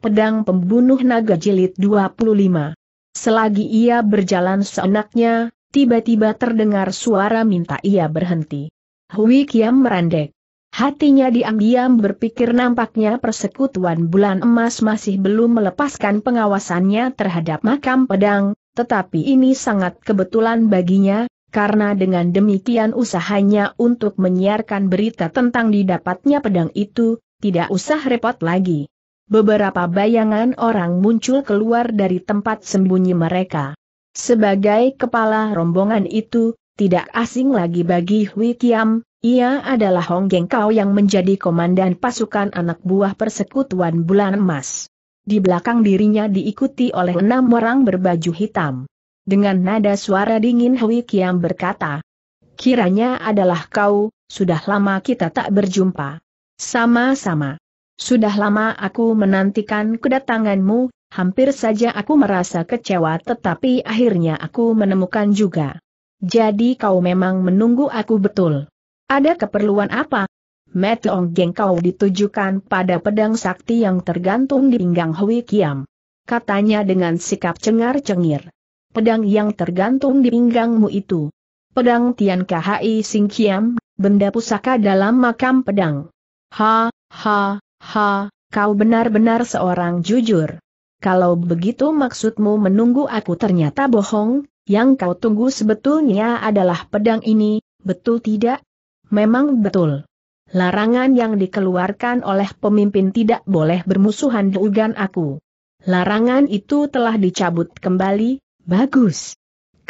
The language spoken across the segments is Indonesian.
Pedang Pembunuh Naga Jilid 25. Selagi ia berjalan seenaknya, tiba-tiba terdengar suara minta ia berhenti. Hui Kiam merandek. Hatinya diam-diam berpikir nampaknya persekutuan bulan emas masih belum melepaskan pengawasannya terhadap makam pedang, tetapi ini sangat kebetulan baginya, karena dengan demikian usahanya untuk menyiarkan berita tentang didapatnya pedang itu, tidak usah repot lagi beberapa bayangan orang muncul keluar dari tempat sembunyi mereka. Sebagai kepala rombongan itu, tidak asing lagi bagi Hui Kiam, ia adalah Hong Geng Kau yang menjadi komandan pasukan anak buah persekutuan bulan emas. Di belakang dirinya diikuti oleh enam orang berbaju hitam. Dengan nada suara dingin Hui Kiam berkata, Kiranya adalah kau, sudah lama kita tak berjumpa. Sama-sama. Sudah lama aku menantikan kedatanganmu, hampir saja aku merasa kecewa tetapi akhirnya aku menemukan juga. Jadi kau memang menunggu aku betul. Ada keperluan apa? Metong Geng kau ditujukan pada pedang sakti yang tergantung di pinggang Hui Kiam. Katanya dengan sikap cengar-cengir. Pedang yang tergantung di pinggangmu itu. Pedang Tian Kahai Sing Kiam, benda pusaka dalam makam pedang. Ha, ha, Ha, kau benar-benar seorang jujur. Kalau begitu maksudmu menunggu aku ternyata bohong, yang kau tunggu sebetulnya adalah pedang ini, betul tidak? Memang betul. Larangan yang dikeluarkan oleh pemimpin tidak boleh bermusuhan dengan aku. Larangan itu telah dicabut kembali, bagus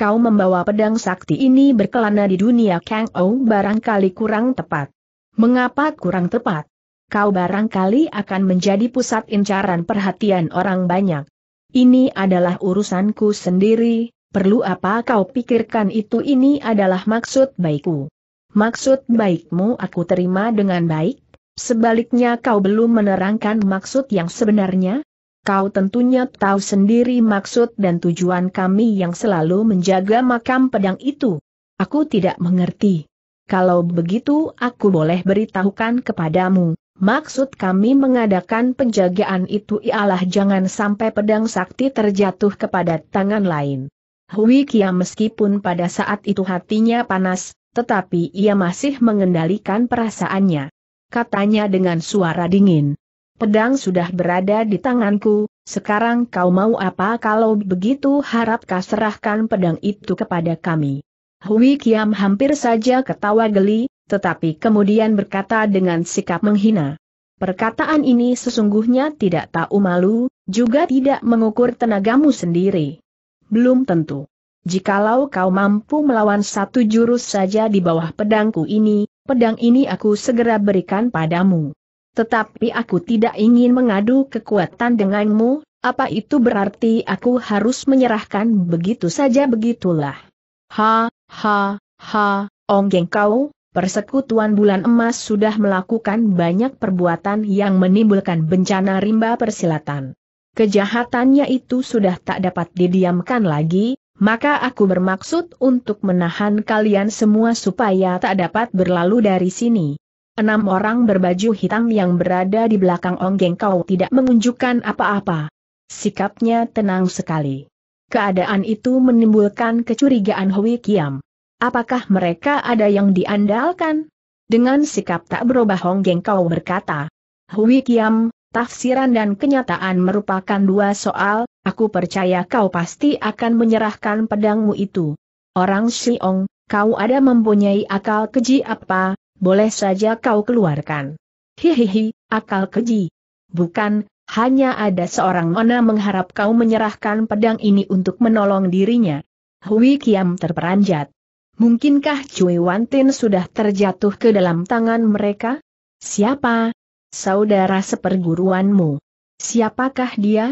kau membawa pedang sakti ini berkelana di dunia Kang Ou barangkali kurang tepat. Mengapa kurang tepat? kau barangkali akan menjadi pusat incaran perhatian orang banyak. Ini adalah urusanku sendiri, perlu apa kau pikirkan itu ini adalah maksud baikku. Maksud baikmu aku terima dengan baik, sebaliknya kau belum menerangkan maksud yang sebenarnya, Kau tentunya tahu sendiri maksud dan tujuan kami yang selalu menjaga makam pedang itu. Aku tidak mengerti. Kalau begitu aku boleh beritahukan kepadamu. Maksud kami mengadakan penjagaan itu ialah jangan sampai pedang sakti terjatuh kepada tangan lain. Hui Kia meskipun pada saat itu hatinya panas, tetapi ia masih mengendalikan perasaannya. Katanya dengan suara dingin. Pedang sudah berada di tanganku, sekarang kau mau apa kalau begitu kau serahkan pedang itu kepada kami. Hui Kiam hampir saja ketawa geli, tetapi kemudian berkata dengan sikap menghina. Perkataan ini sesungguhnya tidak tahu malu, juga tidak mengukur tenagamu sendiri. Belum tentu. Jikalau kau mampu melawan satu jurus saja di bawah pedangku ini, pedang ini aku segera berikan padamu. Tetapi aku tidak ingin mengadu kekuatan denganmu, apa itu berarti aku harus menyerahkan begitu saja begitulah. Ha, ha, ha, onggeng kau, Persekutuan Bulan Emas sudah melakukan banyak perbuatan yang menimbulkan bencana rimba persilatan. Kejahatannya itu sudah tak dapat didiamkan lagi, maka aku bermaksud untuk menahan kalian semua supaya tak dapat berlalu dari sini. Enam orang berbaju hitam yang berada di belakang Onggeng Kau tidak menunjukkan apa-apa. Sikapnya tenang sekali. Keadaan itu menimbulkan kecurigaan Hui Kiam. Apakah mereka ada yang diandalkan? Dengan sikap tak berubah Hong Geng Kau berkata, Hui Kiam, tafsiran dan kenyataan merupakan dua soal, aku percaya kau pasti akan menyerahkan pedangmu itu. Orang Siong, kau ada mempunyai akal keji apa, boleh saja kau keluarkan. Hihihi, akal keji. Bukan, hanya ada seorang nona mengharap kau menyerahkan pedang ini untuk menolong dirinya. Hui Kiam terperanjat. Mungkinkah Cui Tin sudah terjatuh ke dalam tangan mereka? Siapa? Saudara seperguruanmu. Siapakah dia?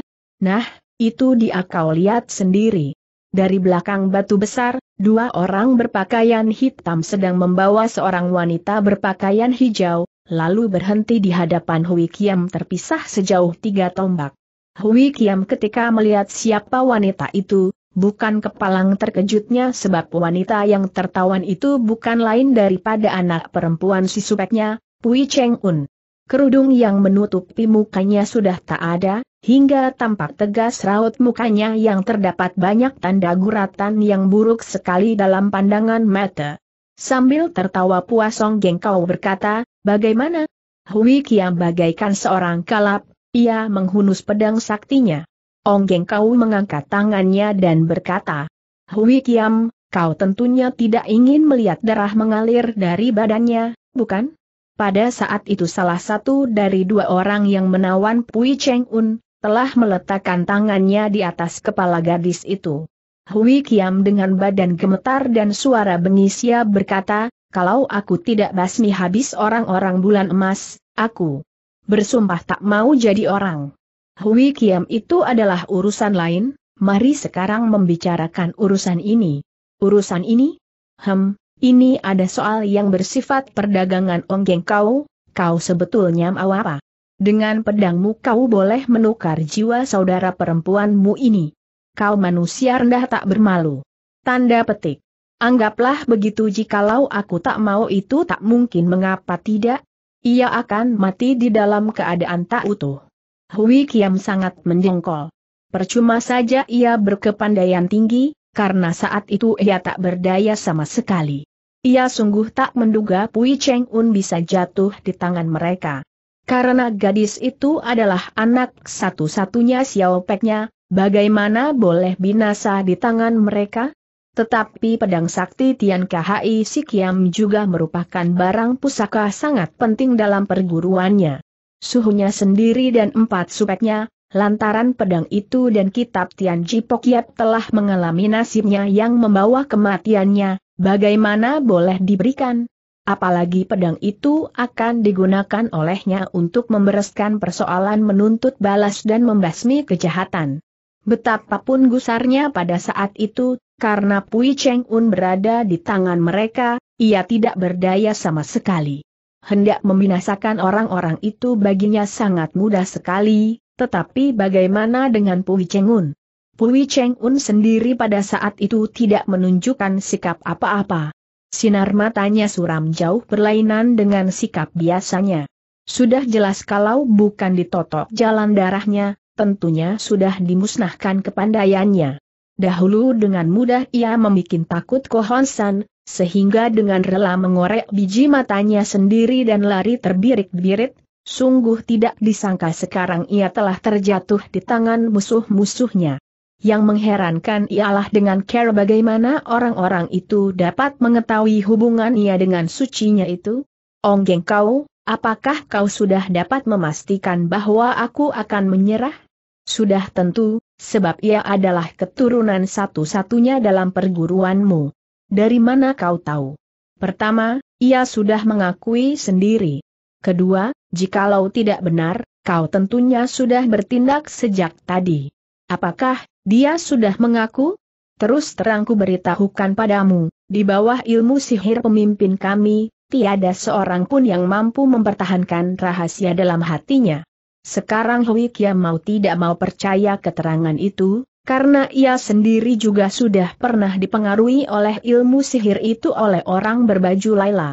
Nah, itu dia kau lihat sendiri. Dari belakang batu besar, dua orang berpakaian hitam sedang membawa seorang wanita berpakaian hijau, lalu berhenti di hadapan Hui Kiam terpisah sejauh tiga tombak. Hui Kiam ketika melihat siapa wanita itu, Bukan kepalang terkejutnya sebab wanita yang tertawan itu bukan lain daripada anak perempuan si supeknya, Pui Cheng Un. Kerudung yang menutupi mukanya sudah tak ada, hingga tampak tegas raut mukanya yang terdapat banyak tanda guratan yang buruk sekali dalam pandangan mata. Sambil tertawa puas Song Geng Kau berkata, bagaimana? Hui Kiam bagaikan seorang kalap, ia menghunus pedang saktinya. Onggeng Kau mengangkat tangannya dan berkata, Hui Kiam, kau tentunya tidak ingin melihat darah mengalir dari badannya, bukan? Pada saat itu salah satu dari dua orang yang menawan Pui Cheng Un, telah meletakkan tangannya di atas kepala gadis itu. Hui Kiam dengan badan gemetar dan suara bengisia berkata, kalau aku tidak basmi habis orang-orang bulan emas, aku bersumpah tak mau jadi orang. Hui Kiam itu adalah urusan lain, mari sekarang membicarakan urusan ini. Urusan ini? Hem, ini ada soal yang bersifat perdagangan onggeng kau, kau sebetulnya mau apa? Dengan pedangmu kau boleh menukar jiwa saudara perempuanmu ini. Kau manusia rendah tak bermalu. Tanda petik. Anggaplah begitu jikalau aku tak mau itu tak mungkin mengapa tidak? Ia akan mati di dalam keadaan tak utuh. Hui Kiam sangat menjengkol. Percuma saja ia berkepandaian tinggi, karena saat itu ia tak berdaya sama sekali. Ia sungguh tak menduga Pui Cheng Un bisa jatuh di tangan mereka. Karena gadis itu adalah anak satu-satunya Xiao Peknya, bagaimana boleh binasa di tangan mereka? Tetapi pedang sakti Tian Si Sikiam juga merupakan barang pusaka sangat penting dalam perguruannya suhunya sendiri dan empat supeknya, lantaran pedang itu dan kitab Tian Jipok Yap telah mengalami nasibnya yang membawa kematiannya, bagaimana boleh diberikan? Apalagi pedang itu akan digunakan olehnya untuk membereskan persoalan menuntut balas dan membasmi kejahatan. Betapapun gusarnya pada saat itu, karena Pui Cheng Un berada di tangan mereka, ia tidak berdaya sama sekali hendak membinasakan orang-orang itu baginya sangat mudah sekali, tetapi bagaimana dengan Pui Chengun? Pui Cheng-un sendiri pada saat itu tidak menunjukkan sikap apa-apa. Sinar matanya suram jauh berlainan dengan sikap biasanya. Sudah jelas kalau bukan ditotok jalan darahnya, tentunya sudah dimusnahkan kepandaiannya. Dahulu dengan mudah ia membuat takut Kohonsan, sehingga dengan rela mengorek biji matanya sendiri dan lari terbirit-birit, sungguh tidak disangka sekarang ia telah terjatuh di tangan musuh-musuhnya. Yang mengherankan ialah dengan care bagaimana orang-orang itu dapat mengetahui hubungan ia dengan sucinya itu. Onggeng kau, apakah kau sudah dapat memastikan bahwa aku akan menyerah? Sudah tentu, sebab ia adalah keturunan satu-satunya dalam perguruanmu. Dari mana kau tahu? Pertama, ia sudah mengakui sendiri. Kedua, jikalau tidak benar, kau tentunya sudah bertindak sejak tadi. Apakah dia sudah mengaku? Terus terangku beritahukan padamu, di bawah ilmu sihir pemimpin kami, tiada seorang pun yang mampu mempertahankan rahasia dalam hatinya. Sekarang Hui Kiam mau tidak mau percaya keterangan itu, karena ia sendiri juga sudah pernah dipengaruhi oleh ilmu sihir itu oleh orang berbaju Laila.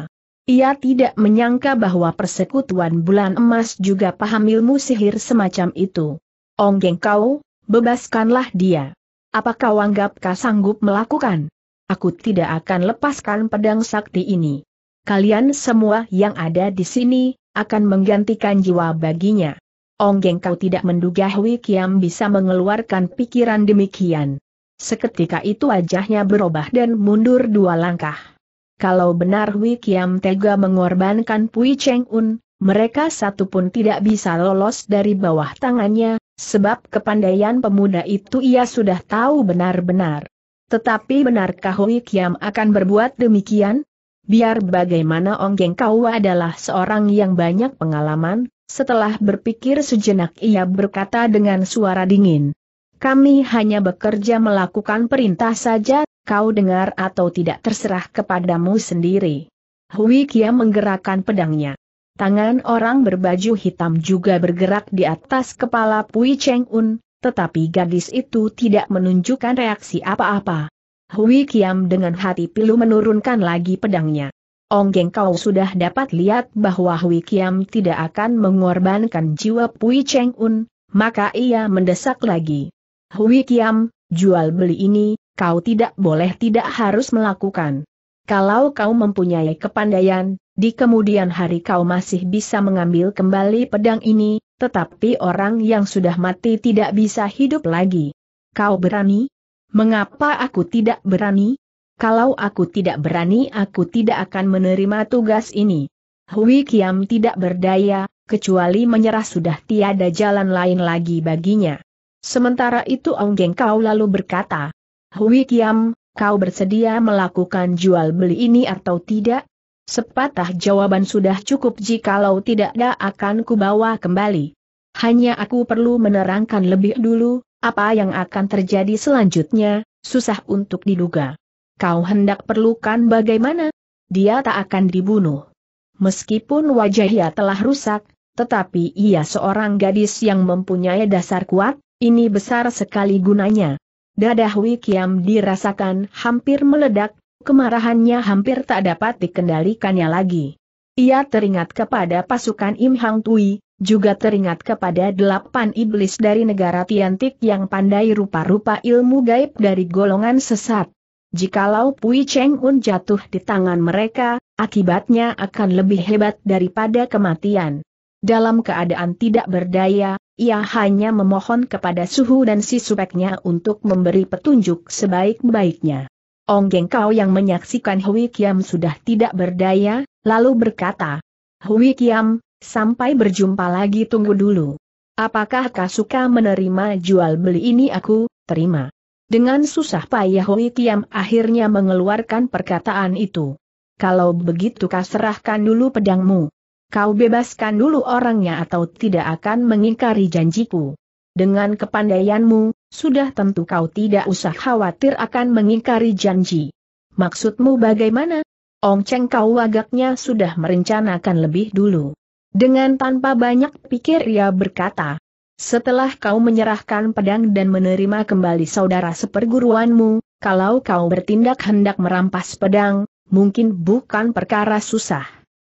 Ia tidak menyangka bahwa persekutuan bulan emas juga paham ilmu sihir semacam itu. Onggeng kau, bebaskanlah dia. Apa kau anggap kau sanggup melakukan? Aku tidak akan lepaskan pedang sakti ini. Kalian semua yang ada di sini, akan menggantikan jiwa baginya. Onggeng kau tidak menduga Hui Kiam bisa mengeluarkan pikiran demikian. Seketika itu wajahnya berubah dan mundur dua langkah. Kalau benar Hui Kiam tega mengorbankan Pui Cheng Un, mereka satu pun tidak bisa lolos dari bawah tangannya, sebab kepandaian pemuda itu ia sudah tahu benar-benar. Tetapi benarkah Hui Kiam akan berbuat demikian? Biar bagaimana Onggeng Kau adalah seorang yang banyak pengalaman, setelah berpikir sejenak ia berkata dengan suara dingin. Kami hanya bekerja melakukan perintah saja, kau dengar atau tidak terserah kepadamu sendiri. Hui Kia menggerakkan pedangnya. Tangan orang berbaju hitam juga bergerak di atas kepala Pui Cheng Un, tetapi gadis itu tidak menunjukkan reaksi apa-apa. Hui Kiam dengan hati pilu menurunkan lagi pedangnya. Onggeng kau sudah dapat lihat bahwa Hui Kiam tidak akan mengorbankan jiwa Pui Cheng Un, maka ia mendesak lagi. Hui Kiam, jual beli ini, kau tidak boleh tidak harus melakukan. Kalau kau mempunyai kepandaian, di kemudian hari kau masih bisa mengambil kembali pedang ini, tetapi orang yang sudah mati tidak bisa hidup lagi. Kau berani? Mengapa aku tidak berani? Kalau aku tidak berani aku tidak akan menerima tugas ini. Hui Kiam tidak berdaya, kecuali menyerah sudah tiada jalan lain lagi baginya. Sementara itu Ong Geng Kau lalu berkata, Hui Kiam, kau bersedia melakukan jual beli ini atau tidak? Sepatah jawaban sudah cukup jikalau tidak ada akan kubawa kembali. Hanya aku perlu menerangkan lebih dulu, apa yang akan terjadi selanjutnya, susah untuk diduga. Kau hendak perlukan bagaimana? Dia tak akan dibunuh. Meskipun wajahnya telah rusak, tetapi ia seorang gadis yang mempunyai dasar kuat, ini besar sekali gunanya. Dadah Wikiam dirasakan hampir meledak, kemarahannya hampir tak dapat dikendalikannya lagi. Ia teringat kepada pasukan Im Hang Tui, juga teringat kepada delapan iblis dari negara Tiantik yang pandai rupa-rupa ilmu gaib dari golongan sesat. Jikalau Pui Cheng Un jatuh di tangan mereka, akibatnya akan lebih hebat daripada kematian. Dalam keadaan tidak berdaya, ia hanya memohon kepada suhu dan si supeknya untuk memberi petunjuk sebaik-baiknya. Onggeng kau yang menyaksikan Hui Kiam sudah tidak berdaya, lalu berkata, Hui Kiam, sampai berjumpa lagi tunggu dulu. Apakah kau suka menerima jual beli ini aku, terima. Dengan susah payah Hui Kiam akhirnya mengeluarkan perkataan itu. Kalau begitu kau serahkan dulu pedangmu. Kau bebaskan dulu orangnya atau tidak akan mengingkari janjiku. Dengan kepandaianmu, sudah tentu kau tidak usah khawatir akan mengingkari janji. Maksudmu bagaimana? Ong Cheng kau agaknya sudah merencanakan lebih dulu. Dengan tanpa banyak pikir ia berkata, setelah kau menyerahkan pedang dan menerima kembali saudara seperguruanmu, kalau kau bertindak hendak merampas pedang, mungkin bukan perkara susah.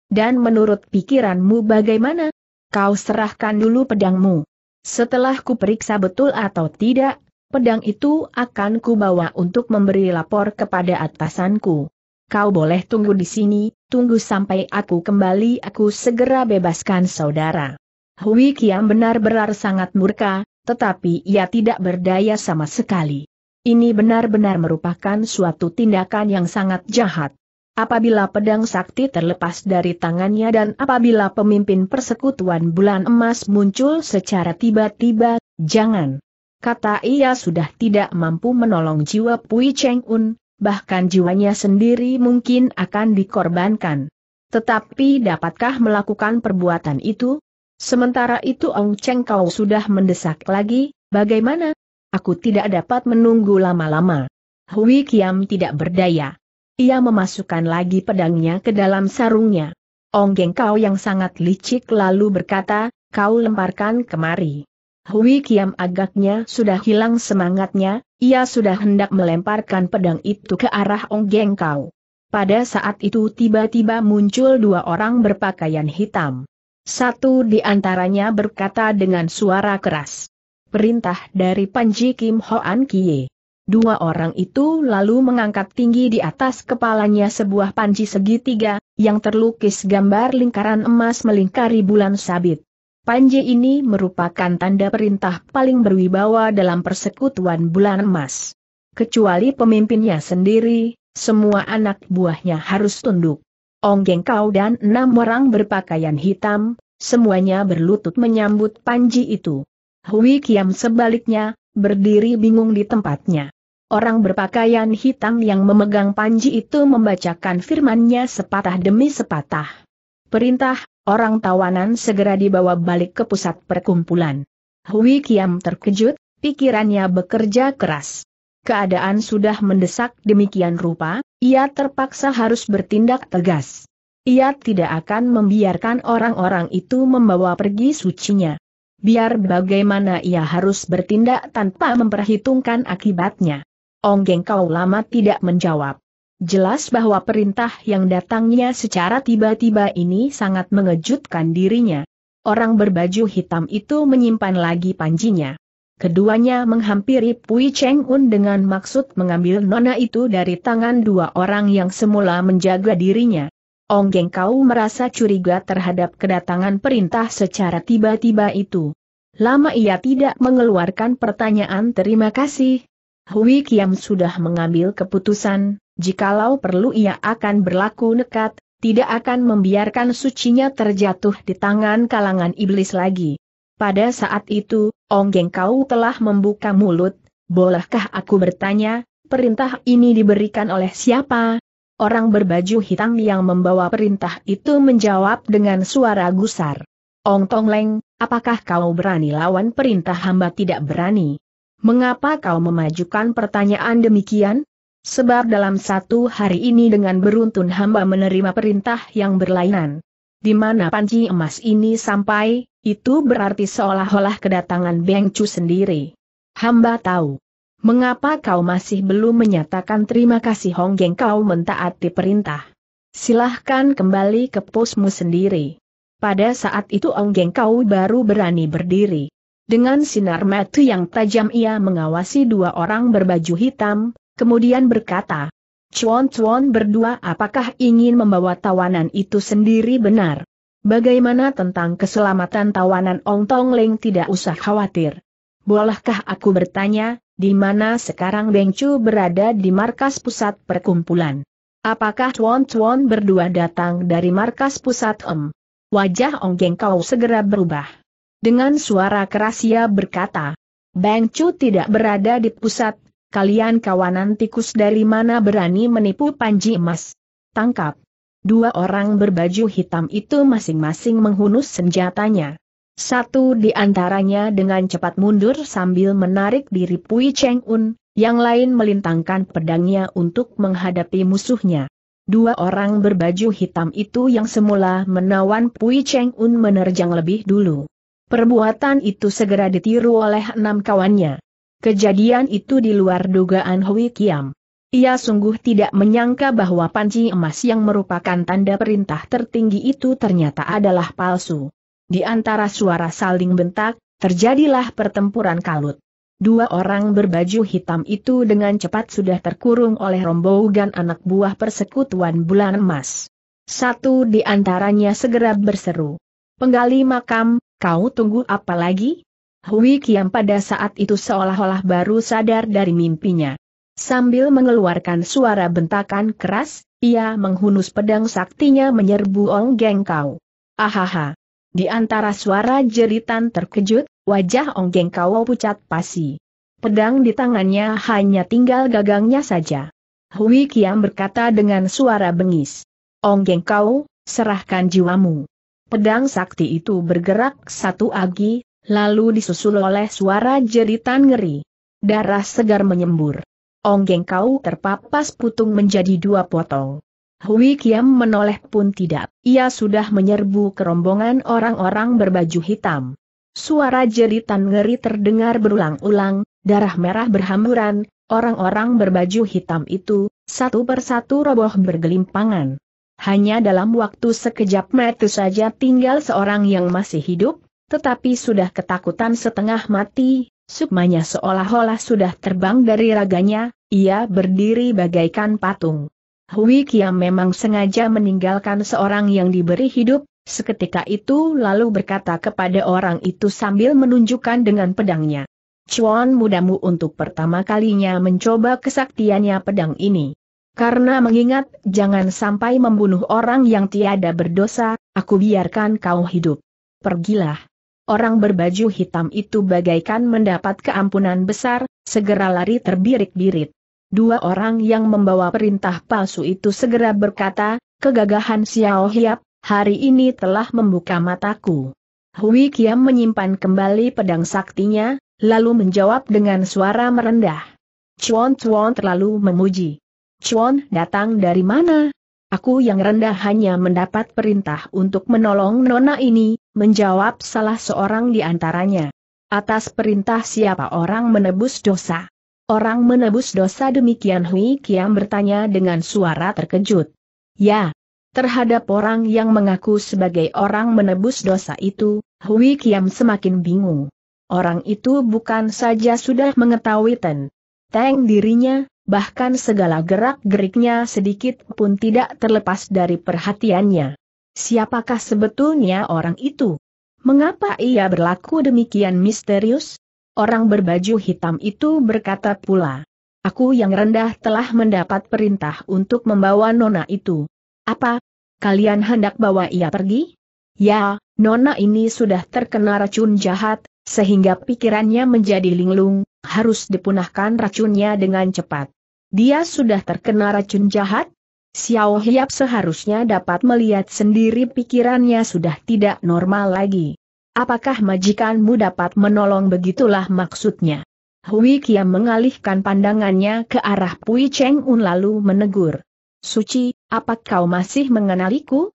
Dan menurut pikiranmu bagaimana? Kau serahkan dulu pedangmu. Setelah kuperiksa betul atau tidak, pedang itu akan kubawa untuk memberi lapor kepada atasanku. Kau boleh tunggu di sini, tunggu sampai aku kembali aku segera bebaskan saudara. Hui Kiam benar-benar sangat murka, tetapi ia tidak berdaya sama sekali. Ini benar-benar merupakan suatu tindakan yang sangat jahat. Apabila pedang sakti terlepas dari tangannya dan apabila pemimpin persekutuan bulan emas muncul secara tiba-tiba, jangan. Kata ia sudah tidak mampu menolong jiwa Pui Cheng Un, bahkan jiwanya sendiri mungkin akan dikorbankan. Tetapi dapatkah melakukan perbuatan itu? Sementara itu Ong Cheng kau sudah mendesak lagi, bagaimana? Aku tidak dapat menunggu lama-lama. Hui Kiam tidak berdaya. Ia memasukkan lagi pedangnya ke dalam sarungnya. Ong Geng kau yang sangat licik lalu berkata, kau lemparkan kemari. Hui Kiam agaknya sudah hilang semangatnya, ia sudah hendak melemparkan pedang itu ke arah Ong Geng kau. Pada saat itu tiba-tiba muncul dua orang berpakaian hitam. Satu di antaranya berkata dengan suara keras. Perintah dari Panji Kim Hoan Kie. Dua orang itu lalu mengangkat tinggi di atas kepalanya sebuah panji segitiga, yang terlukis gambar lingkaran emas melingkari bulan sabit. Panji ini merupakan tanda perintah paling berwibawa dalam persekutuan bulan emas. Kecuali pemimpinnya sendiri, semua anak buahnya harus tunduk. Onggeng kau dan enam orang berpakaian hitam, semuanya berlutut menyambut Panji itu. Hui Kiam sebaliknya, berdiri bingung di tempatnya. Orang berpakaian hitam yang memegang Panji itu membacakan firmannya sepatah demi sepatah. Perintah, orang tawanan segera dibawa balik ke pusat perkumpulan. Hui Kiam terkejut, pikirannya bekerja keras. Keadaan sudah mendesak demikian rupa, ia terpaksa harus bertindak tegas. Ia tidak akan membiarkan orang-orang itu membawa pergi sucinya. Biar bagaimana ia harus bertindak tanpa memperhitungkan akibatnya. Onggeng kau lama tidak menjawab. Jelas bahwa perintah yang datangnya secara tiba-tiba ini sangat mengejutkan dirinya. Orang berbaju hitam itu menyimpan lagi panjinya. Keduanya menghampiri Pui Cheng Un dengan maksud mengambil nona itu dari tangan dua orang yang semula menjaga dirinya. Ong Geng Kau merasa curiga terhadap kedatangan perintah secara tiba-tiba itu. Lama ia tidak mengeluarkan pertanyaan terima kasih. Hui Kiam sudah mengambil keputusan, jikalau perlu ia akan berlaku nekat, tidak akan membiarkan sucinya terjatuh di tangan kalangan iblis lagi. Pada saat itu, Ong Geng kau telah membuka mulut, bolehkah aku bertanya, perintah ini diberikan oleh siapa? Orang berbaju hitam yang membawa perintah itu menjawab dengan suara gusar. Ong Tong Leng, apakah kau berani lawan perintah hamba tidak berani? Mengapa kau memajukan pertanyaan demikian? Sebab dalam satu hari ini dengan beruntun hamba menerima perintah yang berlainan. Di mana panci emas ini sampai, itu berarti seolah-olah kedatangan Beng Chu sendiri. Hamba tahu. Mengapa kau masih belum menyatakan terima kasih Hong Geng kau mentaati perintah? Silahkan kembali ke posmu sendiri. Pada saat itu Hong Geng kau baru berani berdiri. Dengan sinar mata yang tajam ia mengawasi dua orang berbaju hitam, kemudian berkata, Chuan Chuan berdua apakah ingin membawa tawanan itu sendiri benar? Bagaimana tentang keselamatan tawanan Ong Tong Leng tidak usah khawatir. Bolehkah aku bertanya, di mana sekarang Beng Chu berada di markas pusat perkumpulan? Apakah Chuan Chuan berdua datang dari markas pusat Em? Wajah Ong Geng Kau segera berubah. Dengan suara keras ia berkata, Beng Chu tidak berada di pusat kalian kawanan tikus dari mana berani menipu panji emas? Tangkap! Dua orang berbaju hitam itu masing-masing menghunus senjatanya. Satu di antaranya dengan cepat mundur sambil menarik diri Pui Cheng Un, yang lain melintangkan pedangnya untuk menghadapi musuhnya. Dua orang berbaju hitam itu yang semula menawan Pui Cheng Un menerjang lebih dulu. Perbuatan itu segera ditiru oleh enam kawannya. Kejadian itu di luar dugaan Hui Kiam. Ia sungguh tidak menyangka bahwa panci emas yang merupakan tanda perintah tertinggi itu ternyata adalah palsu. Di antara suara saling bentak, terjadilah pertempuran kalut. Dua orang berbaju hitam itu dengan cepat sudah terkurung oleh rombongan anak buah persekutuan bulan emas. Satu di antaranya segera berseru. Penggali makam, kau tunggu apa lagi? Hui Kiam pada saat itu seolah-olah baru sadar dari mimpinya. Sambil mengeluarkan suara bentakan keras, ia menghunus pedang saktinya menyerbu Ong Geng Kau. Ahaha! Di antara suara jeritan terkejut, wajah Ong Geng Kau pucat pasi. Pedang di tangannya hanya tinggal gagangnya saja. Hui Kiam berkata dengan suara bengis. Ong Geng Kau, serahkan jiwamu. Pedang sakti itu bergerak satu agi, lalu disusul oleh suara jeritan ngeri. Darah segar menyembur. Onggeng kau terpapas putung menjadi dua potong. Hui Kiam menoleh pun tidak, ia sudah menyerbu kerombongan orang-orang berbaju hitam. Suara jeritan ngeri terdengar berulang-ulang, darah merah berhamburan, orang-orang berbaju hitam itu, satu persatu roboh bergelimpangan. Hanya dalam waktu sekejap mata saja tinggal seorang yang masih hidup, tetapi sudah ketakutan setengah mati, sukmanya seolah-olah sudah terbang dari raganya, ia berdiri bagaikan patung. Hui Kiam memang sengaja meninggalkan seorang yang diberi hidup, seketika itu lalu berkata kepada orang itu sambil menunjukkan dengan pedangnya. Cuan mudamu untuk pertama kalinya mencoba kesaktiannya pedang ini. Karena mengingat, jangan sampai membunuh orang yang tiada berdosa, aku biarkan kau hidup. Pergilah orang berbaju hitam itu bagaikan mendapat keampunan besar, segera lari terbirit-birit. Dua orang yang membawa perintah palsu itu segera berkata, kegagahan Xiao Hiap, hari ini telah membuka mataku. Hui Kiam menyimpan kembali pedang saktinya, lalu menjawab dengan suara merendah. Chuan Chuan terlalu memuji. Chuan datang dari mana? Aku yang rendah hanya mendapat perintah untuk menolong nona ini, menjawab salah seorang di antaranya. Atas perintah siapa orang menebus dosa? Orang menebus dosa demikian Hui Kiam bertanya dengan suara terkejut. Ya, Terhadap orang yang mengaku sebagai orang menebus dosa itu, Hui Kiam semakin bingung. Orang itu bukan saja sudah mengetahui Ten Teng dirinya, bahkan segala gerak-geriknya sedikit pun tidak terlepas dari perhatiannya. Siapakah sebetulnya orang itu? Mengapa ia berlaku demikian misterius? Orang berbaju hitam itu berkata pula. Aku yang rendah telah mendapat perintah untuk membawa nona itu. Apa? Kalian hendak bawa ia pergi? Ya, nona ini sudah terkena racun jahat, sehingga pikirannya menjadi linglung, harus dipunahkan racunnya dengan cepat. Dia sudah terkena racun jahat? Xiao Hiap seharusnya dapat melihat sendiri pikirannya sudah tidak normal lagi. Apakah majikanmu dapat menolong begitulah maksudnya? Hui Kia mengalihkan pandangannya ke arah Pui Cheng Un lalu menegur. Suci, apa kau masih mengenaliku?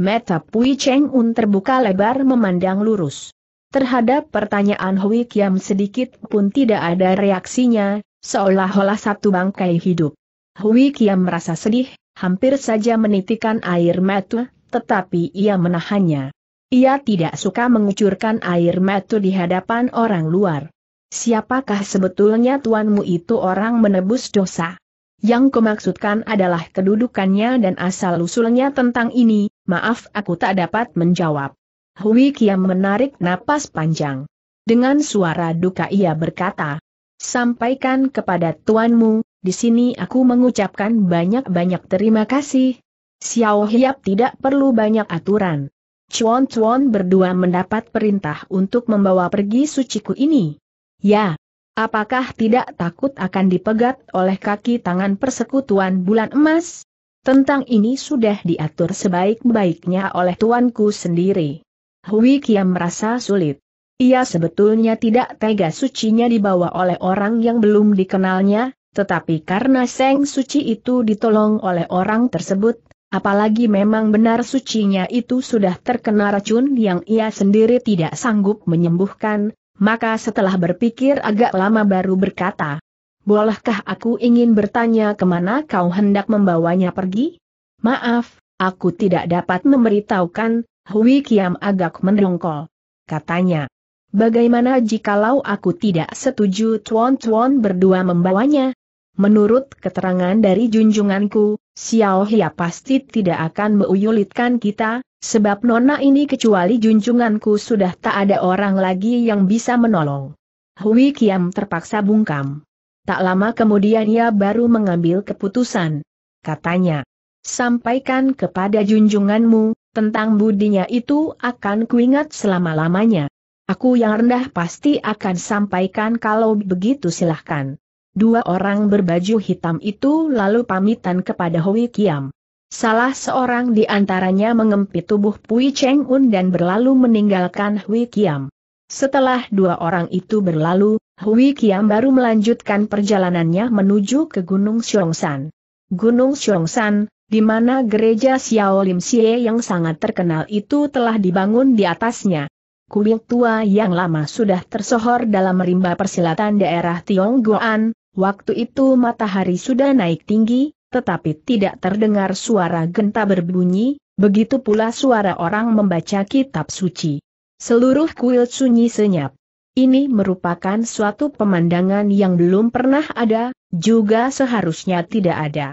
Mata Pui Cheng Un terbuka lebar memandang lurus. Terhadap pertanyaan Hui Kiam sedikit pun tidak ada reaksinya, seolah-olah satu bangkai hidup. Hui Kiam merasa sedih, hampir saja menitikan air mata, tetapi ia menahannya. Ia tidak suka mengucurkan air mata di hadapan orang luar. Siapakah sebetulnya tuanmu itu orang menebus dosa? Yang kumaksudkan adalah kedudukannya dan asal-usulnya tentang ini, maaf aku tak dapat menjawab. Hui Kiam menarik napas panjang. Dengan suara duka ia berkata, Sampaikan kepada tuanmu, di sini aku mengucapkan banyak-banyak terima kasih. Xiao Hiap tidak perlu banyak aturan. Chuan Chuan berdua mendapat perintah untuk membawa pergi suciku ini. Ya, apakah tidak takut akan dipegat oleh kaki tangan persekutuan bulan emas? Tentang ini sudah diatur sebaik-baiknya oleh tuanku sendiri. Hui Kiam merasa sulit. Ia sebetulnya tidak tega sucinya dibawa oleh orang yang belum dikenalnya, tetapi karena Seng Suci itu ditolong oleh orang tersebut, apalagi memang benar sucinya itu sudah terkena racun yang ia sendiri tidak sanggup menyembuhkan, maka setelah berpikir agak lama baru berkata, Bolehkah aku ingin bertanya kemana kau hendak membawanya pergi? Maaf, aku tidak dapat memberitahukan, Hui Kiam agak mendongkol. Katanya, bagaimana jikalau aku tidak setuju tuan-tuan berdua membawanya? Menurut keterangan dari junjunganku, Xiao Hia pasti tidak akan meuyulitkan kita, sebab nona ini kecuali junjunganku sudah tak ada orang lagi yang bisa menolong. Hui Kiam terpaksa bungkam. Tak lama kemudian ia baru mengambil keputusan. Katanya, sampaikan kepada junjunganmu, tentang budinya itu akan kuingat selama-lamanya. Aku yang rendah pasti akan sampaikan kalau begitu silahkan. Dua orang berbaju hitam itu lalu pamitan kepada Hui Kiam. Salah seorang di antaranya mengempit tubuh Pui Cheng Un dan berlalu meninggalkan Hui Kiam. Setelah dua orang itu berlalu, Hui Kiam baru melanjutkan perjalanannya menuju ke Gunung Xiongsan. Gunung Xiongsan, di mana gereja Xiaolim Xie yang sangat terkenal itu telah dibangun di atasnya. Kuil tua yang lama sudah tersohor dalam rimba persilatan daerah Tionggoan, waktu itu matahari sudah naik tinggi, tetapi tidak terdengar suara genta berbunyi, begitu pula suara orang membaca kitab suci. Seluruh kuil sunyi senyap. Ini merupakan suatu pemandangan yang belum pernah ada, juga seharusnya tidak ada.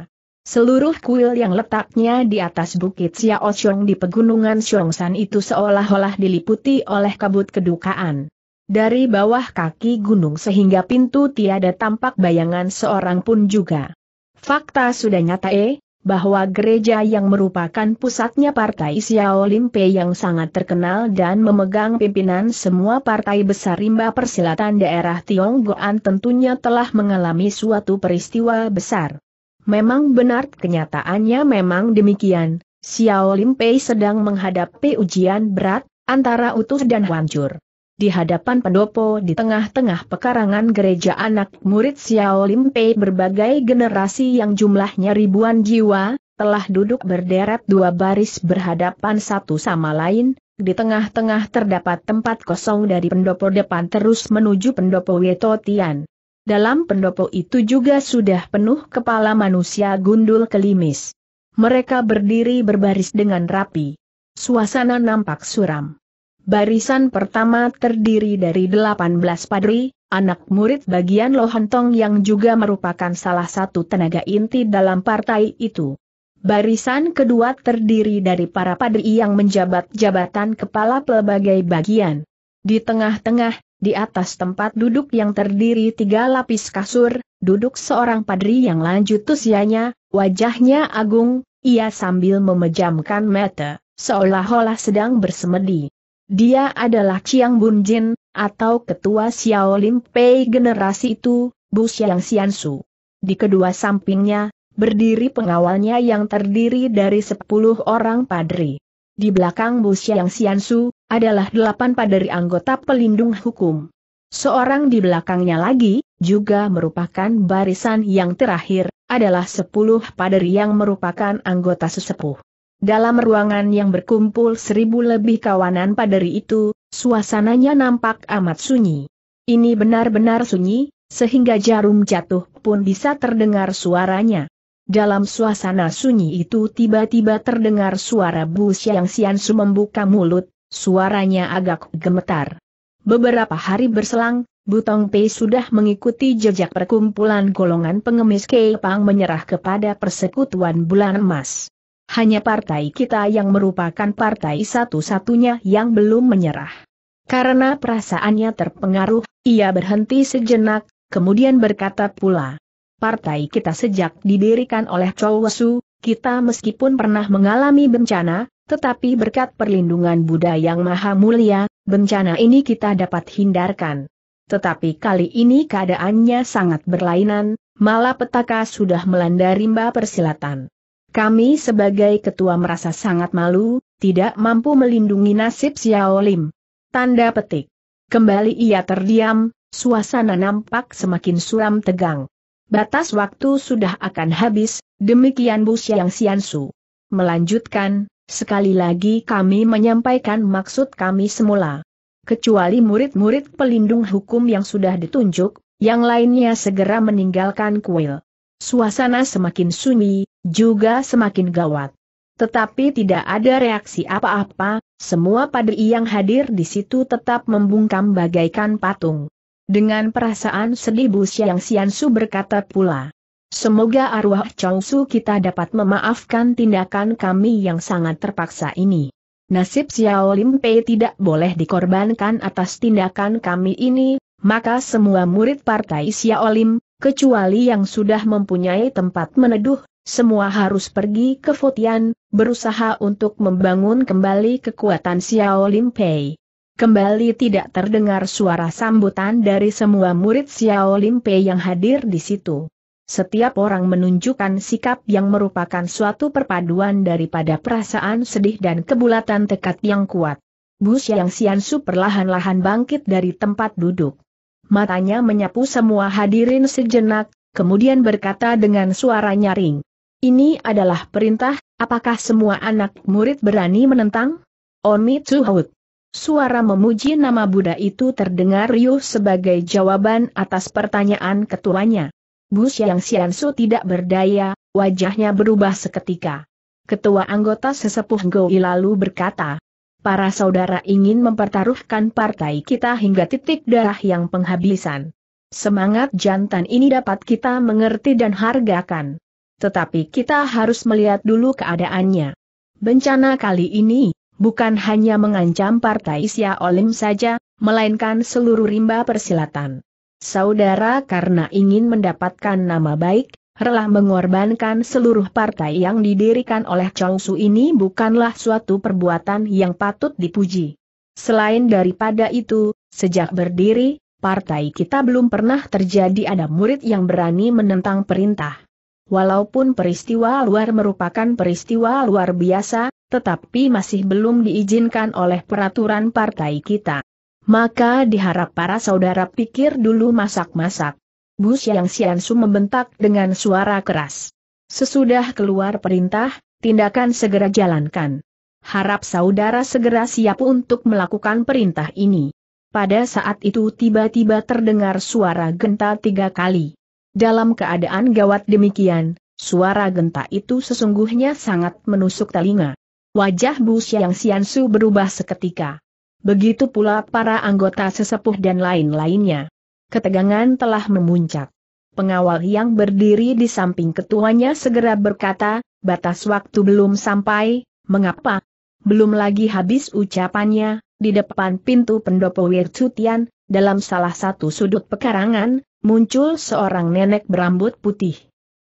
Seluruh kuil yang letaknya di atas bukit Xiao Xiong di pegunungan Xiongshan itu seolah-olah diliputi oleh kabut kedukaan. Dari bawah kaki gunung sehingga pintu tiada tampak bayangan seorang pun juga. Fakta sudah nyata eh, bahwa gereja yang merupakan pusatnya partai Xiao Xiaolimpe yang sangat terkenal dan memegang pimpinan semua partai besar rimba persilatan daerah Tionggoan tentunya telah mengalami suatu peristiwa besar. Memang benar kenyataannya memang demikian, Xiao Lim Pei sedang menghadapi ujian berat, antara utuh dan hancur. Di hadapan pendopo di tengah-tengah pekarangan gereja anak murid Xiao Lim Pei berbagai generasi yang jumlahnya ribuan jiwa, telah duduk berderet dua baris berhadapan satu sama lain, di tengah-tengah terdapat tempat kosong dari pendopo depan terus menuju pendopo Weto Tian dalam pendopo itu juga sudah penuh kepala manusia gundul kelimis. Mereka berdiri berbaris dengan rapi. Suasana nampak suram. Barisan pertama terdiri dari 18 padri, anak murid bagian Lohontong yang juga merupakan salah satu tenaga inti dalam partai itu. Barisan kedua terdiri dari para padri yang menjabat jabatan kepala pelbagai bagian. Di tengah-tengah, di atas tempat duduk yang terdiri tiga lapis kasur, duduk seorang padri yang lanjut usianya, wajahnya agung, ia sambil memejamkan mata, seolah-olah sedang bersemedi. Dia adalah Chiang Bunjin, atau ketua Xiao Lim Pei generasi itu, Bu Xiang Xiansu. Di kedua sampingnya, berdiri pengawalnya yang terdiri dari sepuluh orang padri. Di belakang Bu Xiang Xiansu, adalah delapan padari anggota pelindung hukum. Seorang di belakangnya lagi, juga merupakan barisan yang terakhir, adalah sepuluh paderi yang merupakan anggota sesepuh. Dalam ruangan yang berkumpul seribu lebih kawanan paderi itu, suasananya nampak amat sunyi. Ini benar-benar sunyi, sehingga jarum jatuh pun bisa terdengar suaranya. Dalam suasana sunyi itu tiba-tiba terdengar suara Bu Siang Siansu membuka mulut, Suaranya agak gemetar. Beberapa hari berselang, Butong Pei sudah mengikuti jejak perkumpulan golongan pengemis Keipang menyerah kepada persekutuan bulan emas. Hanya partai kita yang merupakan partai satu-satunya yang belum menyerah. Karena perasaannya terpengaruh, ia berhenti sejenak, kemudian berkata pula. Partai kita sejak didirikan oleh Chou Wesu, kita meskipun pernah mengalami bencana, tetapi berkat perlindungan Buddha yang maha mulia, bencana ini kita dapat hindarkan. Tetapi kali ini keadaannya sangat berlainan, malah petaka sudah melanda rimba persilatan. Kami sebagai ketua merasa sangat malu, tidak mampu melindungi nasib Xiao Lim. Tanda petik. Kembali ia terdiam, suasana nampak semakin suram tegang. Batas waktu sudah akan habis, demikian Bu Xiang Xiansu. Melanjutkan, Sekali lagi kami menyampaikan maksud kami semula. Kecuali murid-murid pelindung hukum yang sudah ditunjuk, yang lainnya segera meninggalkan kuil. Suasana semakin sunyi, juga semakin gawat. Tetapi tidak ada reaksi apa-apa, semua padri yang hadir di situ tetap membungkam bagaikan patung. Dengan perasaan sedih Bu Siang Siansu berkata pula, Semoga arwah Chongsu kita dapat memaafkan tindakan kami yang sangat terpaksa ini. Nasib Xiao Lim Pei tidak boleh dikorbankan atas tindakan kami ini, maka semua murid partai Xiao Lim, kecuali yang sudah mempunyai tempat meneduh, semua harus pergi ke Fotian, berusaha untuk membangun kembali kekuatan Xiao Lim Pei. Kembali tidak terdengar suara sambutan dari semua murid Xiao Lim Pei yang hadir di situ. Setiap orang menunjukkan sikap yang merupakan suatu perpaduan daripada perasaan sedih dan kebulatan tekad yang kuat. Bu Xiang Xiansu perlahan-lahan bangkit dari tempat duduk. Matanya menyapu semua hadirin sejenak, kemudian berkata dengan suara nyaring. Ini adalah perintah, apakah semua anak murid berani menentang? Oni Tsuhout. Suara memuji nama Buddha itu terdengar riuh sebagai jawaban atas pertanyaan ketuanya. Bu Xiang Xiansu tidak berdaya, wajahnya berubah seketika. Ketua anggota sesepuh Goi lalu berkata, Para saudara ingin mempertaruhkan partai kita hingga titik darah yang penghabisan. Semangat jantan ini dapat kita mengerti dan hargakan. Tetapi kita harus melihat dulu keadaannya. Bencana kali ini, bukan hanya mengancam partai Sia Olim saja, melainkan seluruh rimba persilatan. Saudara karena ingin mendapatkan nama baik, rela mengorbankan seluruh partai yang didirikan oleh Chongsu ini bukanlah suatu perbuatan yang patut dipuji. Selain daripada itu, sejak berdiri, partai kita belum pernah terjadi ada murid yang berani menentang perintah. Walaupun peristiwa luar merupakan peristiwa luar biasa, tetapi masih belum diizinkan oleh peraturan partai kita maka diharap para saudara pikir dulu masak-masak. Bu Yang Xiansu membentak dengan suara keras. Sesudah keluar perintah, tindakan segera jalankan. Harap saudara segera siap untuk melakukan perintah ini. Pada saat itu tiba-tiba terdengar suara genta tiga kali. Dalam keadaan gawat demikian, suara genta itu sesungguhnya sangat menusuk telinga. Wajah Bu Yang Xiansu berubah seketika. Begitu pula para anggota sesepuh dan lain-lainnya. Ketegangan telah memuncak. Pengawal yang berdiri di samping ketuanya segera berkata, batas waktu belum sampai, mengapa? Belum lagi habis ucapannya, di depan pintu pendopo Wirtutian, dalam salah satu sudut pekarangan, muncul seorang nenek berambut putih.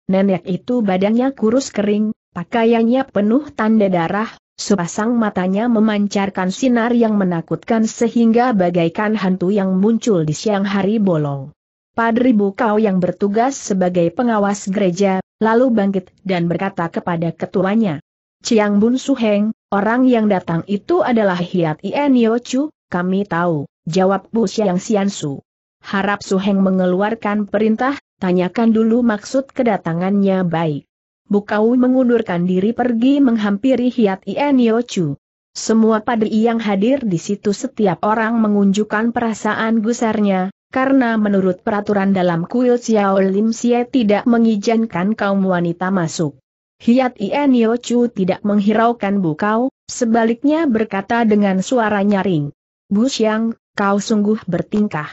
Nenek itu badannya kurus kering, pakaiannya penuh tanda darah, Sepasang matanya memancarkan sinar yang menakutkan sehingga bagaikan hantu yang muncul di siang hari bolong. Padri Bukau yang bertugas sebagai pengawas gereja, lalu bangkit dan berkata kepada ketuanya. Ciang Bun Suheng, orang yang datang itu adalah Hiat Ien Chu, kami tahu, jawab Bu Siang Sian Su. Harap Suheng mengeluarkan perintah, tanyakan dulu maksud kedatangannya baik. Bukau mengundurkan diri pergi menghampiri Hiat Ien Yochu. Semua padri yang hadir di situ setiap orang mengunjukkan perasaan gusarnya, karena menurut peraturan dalam kuil Xiao Lim Sia tidak mengizinkan kaum wanita masuk. Hiat Ien Yochu tidak menghiraukan Bukau, sebaliknya berkata dengan suara nyaring. Bu Xiang, kau sungguh bertingkah.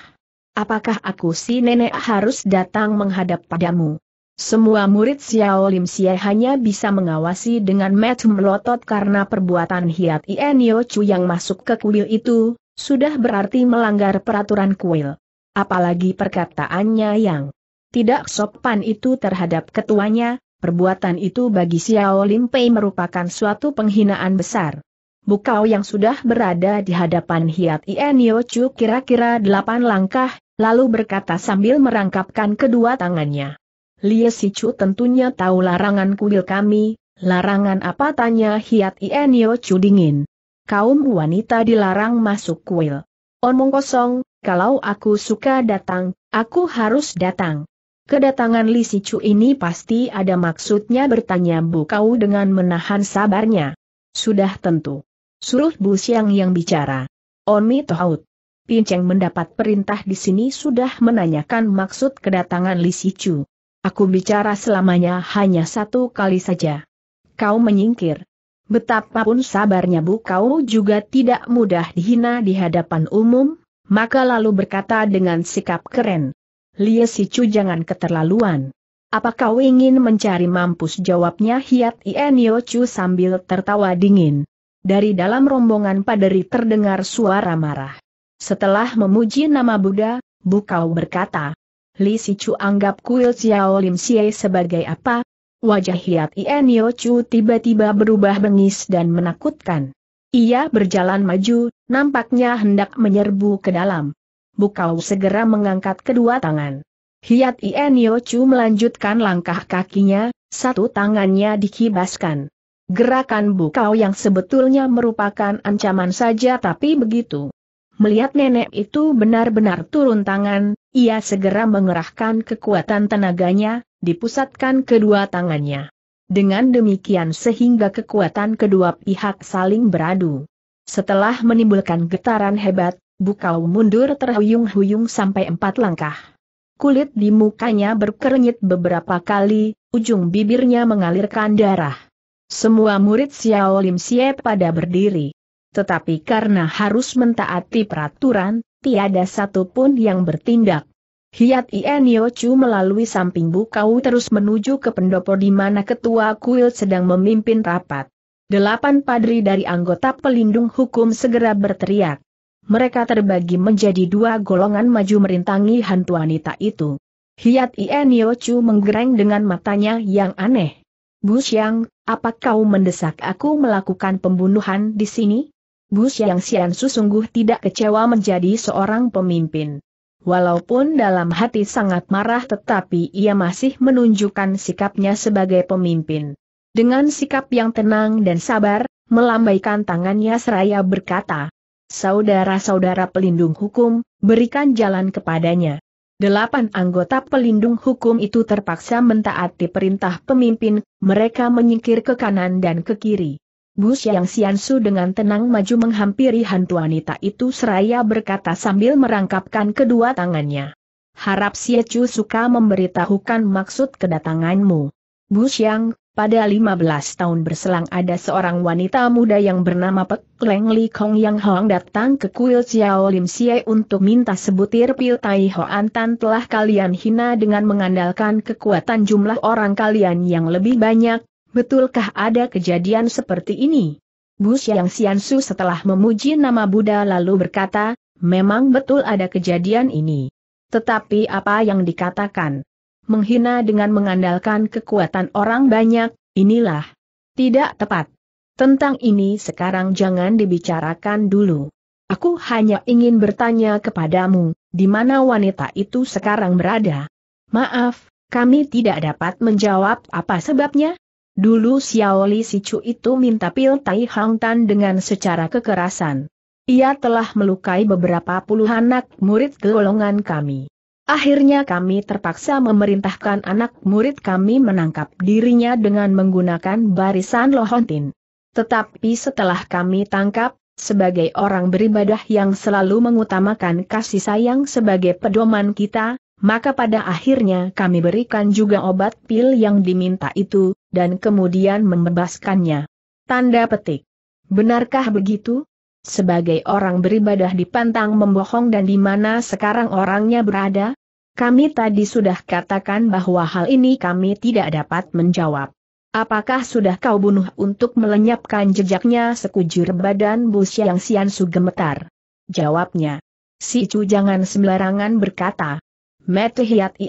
Apakah aku si nenek harus datang menghadap padamu? Semua murid Xiao Lim Xie hanya bisa mengawasi dengan mat melotot karena perbuatan Hiat Ien Chu yang masuk ke kuil itu, sudah berarti melanggar peraturan kuil. Apalagi perkataannya yang tidak sopan itu terhadap ketuanya, perbuatan itu bagi Xiao Lim Pei merupakan suatu penghinaan besar. Bukau yang sudah berada di hadapan Hiat Ien Chu kira-kira delapan langkah, lalu berkata sambil merangkapkan kedua tangannya. Lie Sicu tentunya tahu larangan kuil kami, larangan apa tanya Hiat Ienio Chu dingin. Kaum wanita dilarang masuk kuil. Omong kosong, kalau aku suka datang, aku harus datang. Kedatangan Li Sicu ini pasti ada maksudnya bertanya Bu Kau dengan menahan sabarnya. Sudah tentu. Suruh Bu Siang yang bicara. Oni Tohout. Pinceng mendapat perintah di sini sudah menanyakan maksud kedatangan Li Sicu. Aku bicara selamanya hanya satu kali saja. Kau menyingkir. Betapapun sabarnya Bu kau juga tidak mudah dihina di hadapan umum, maka lalu berkata dengan sikap keren. Lia si cu jangan keterlaluan. Apa kau ingin mencari mampus jawabnya Hiat Ienio Chu sambil tertawa dingin. Dari dalam rombongan paderi terdengar suara marah. Setelah memuji nama Buddha, Bukau berkata, Li Sichu anggap kuil Xiao Lim Xie sebagai apa? Wajah Hiat Ien Yo Chu tiba-tiba berubah bengis dan menakutkan. Ia berjalan maju, nampaknya hendak menyerbu ke dalam. Bukau segera mengangkat kedua tangan. Hiat Ien Yo Chu melanjutkan langkah kakinya, satu tangannya dikibaskan. Gerakan Bukau yang sebetulnya merupakan ancaman saja tapi begitu. Melihat nenek itu benar-benar turun tangan, ia segera mengerahkan kekuatan tenaganya, dipusatkan kedua tangannya. Dengan demikian sehingga kekuatan kedua pihak saling beradu. Setelah menimbulkan getaran hebat, Bukau mundur terhuyung-huyung sampai empat langkah. Kulit di mukanya berkerenyit beberapa kali, ujung bibirnya mengalirkan darah. Semua murid Xiao Lim Sie pada berdiri. Tetapi karena harus mentaati peraturan, tiada satu pun yang bertindak. Hiat Ien Chu melalui samping bukau terus menuju ke pendopo di mana ketua kuil sedang memimpin rapat. Delapan padri dari anggota pelindung hukum segera berteriak. Mereka terbagi menjadi dua golongan maju merintangi hantu wanita itu. Hiat Ien Chu menggereng dengan matanya yang aneh. Bu Xiang, apa kau mendesak aku melakukan pembunuhan di sini? Bu Xiang Xiansu sungguh tidak kecewa menjadi seorang pemimpin. Walaupun dalam hati sangat marah tetapi ia masih menunjukkan sikapnya sebagai pemimpin. Dengan sikap yang tenang dan sabar, melambaikan tangannya seraya berkata, Saudara-saudara pelindung hukum, berikan jalan kepadanya. Delapan anggota pelindung hukum itu terpaksa mentaati perintah pemimpin, mereka menyingkir ke kanan dan ke kiri. Bu Xiang Xiansu dengan tenang maju menghampiri hantu wanita itu seraya berkata sambil merangkapkan kedua tangannya. Harap Xie Chu suka memberitahukan maksud kedatanganmu. Bu Xiang, pada 15 tahun berselang ada seorang wanita muda yang bernama Pek Leng Li Kong yang Hong datang ke kuil Xiao Lim Xie untuk minta sebutir pil Tai Hoan Tan telah kalian hina dengan mengandalkan kekuatan jumlah orang kalian yang lebih banyak, Betulkah ada kejadian seperti ini? Bu Xiang Xiansu setelah memuji nama Buddha lalu berkata, memang betul ada kejadian ini. Tetapi apa yang dikatakan? Menghina dengan mengandalkan kekuatan orang banyak, inilah. Tidak tepat. Tentang ini sekarang jangan dibicarakan dulu. Aku hanya ingin bertanya kepadamu, di mana wanita itu sekarang berada? Maaf, kami tidak dapat menjawab apa sebabnya, Dulu Xiaoli Sicu itu minta pil Tai Hang Tan dengan secara kekerasan. Ia telah melukai beberapa puluh anak murid golongan kami. Akhirnya kami terpaksa memerintahkan anak murid kami menangkap dirinya dengan menggunakan barisan lohontin. Tetapi setelah kami tangkap, sebagai orang beribadah yang selalu mengutamakan kasih sayang sebagai pedoman kita, maka pada akhirnya kami berikan juga obat pil yang diminta itu, dan kemudian membebaskannya. Tanda petik. Benarkah begitu? Sebagai orang beribadah dipantang membohong dan di mana sekarang orangnya berada? Kami tadi sudah katakan bahwa hal ini kami tidak dapat menjawab. Apakah sudah kau bunuh untuk melenyapkan jejaknya sekujur badan Bu yang sian Su gemetar? Jawabnya. Si Chu jangan sembarangan berkata. Mete Hiat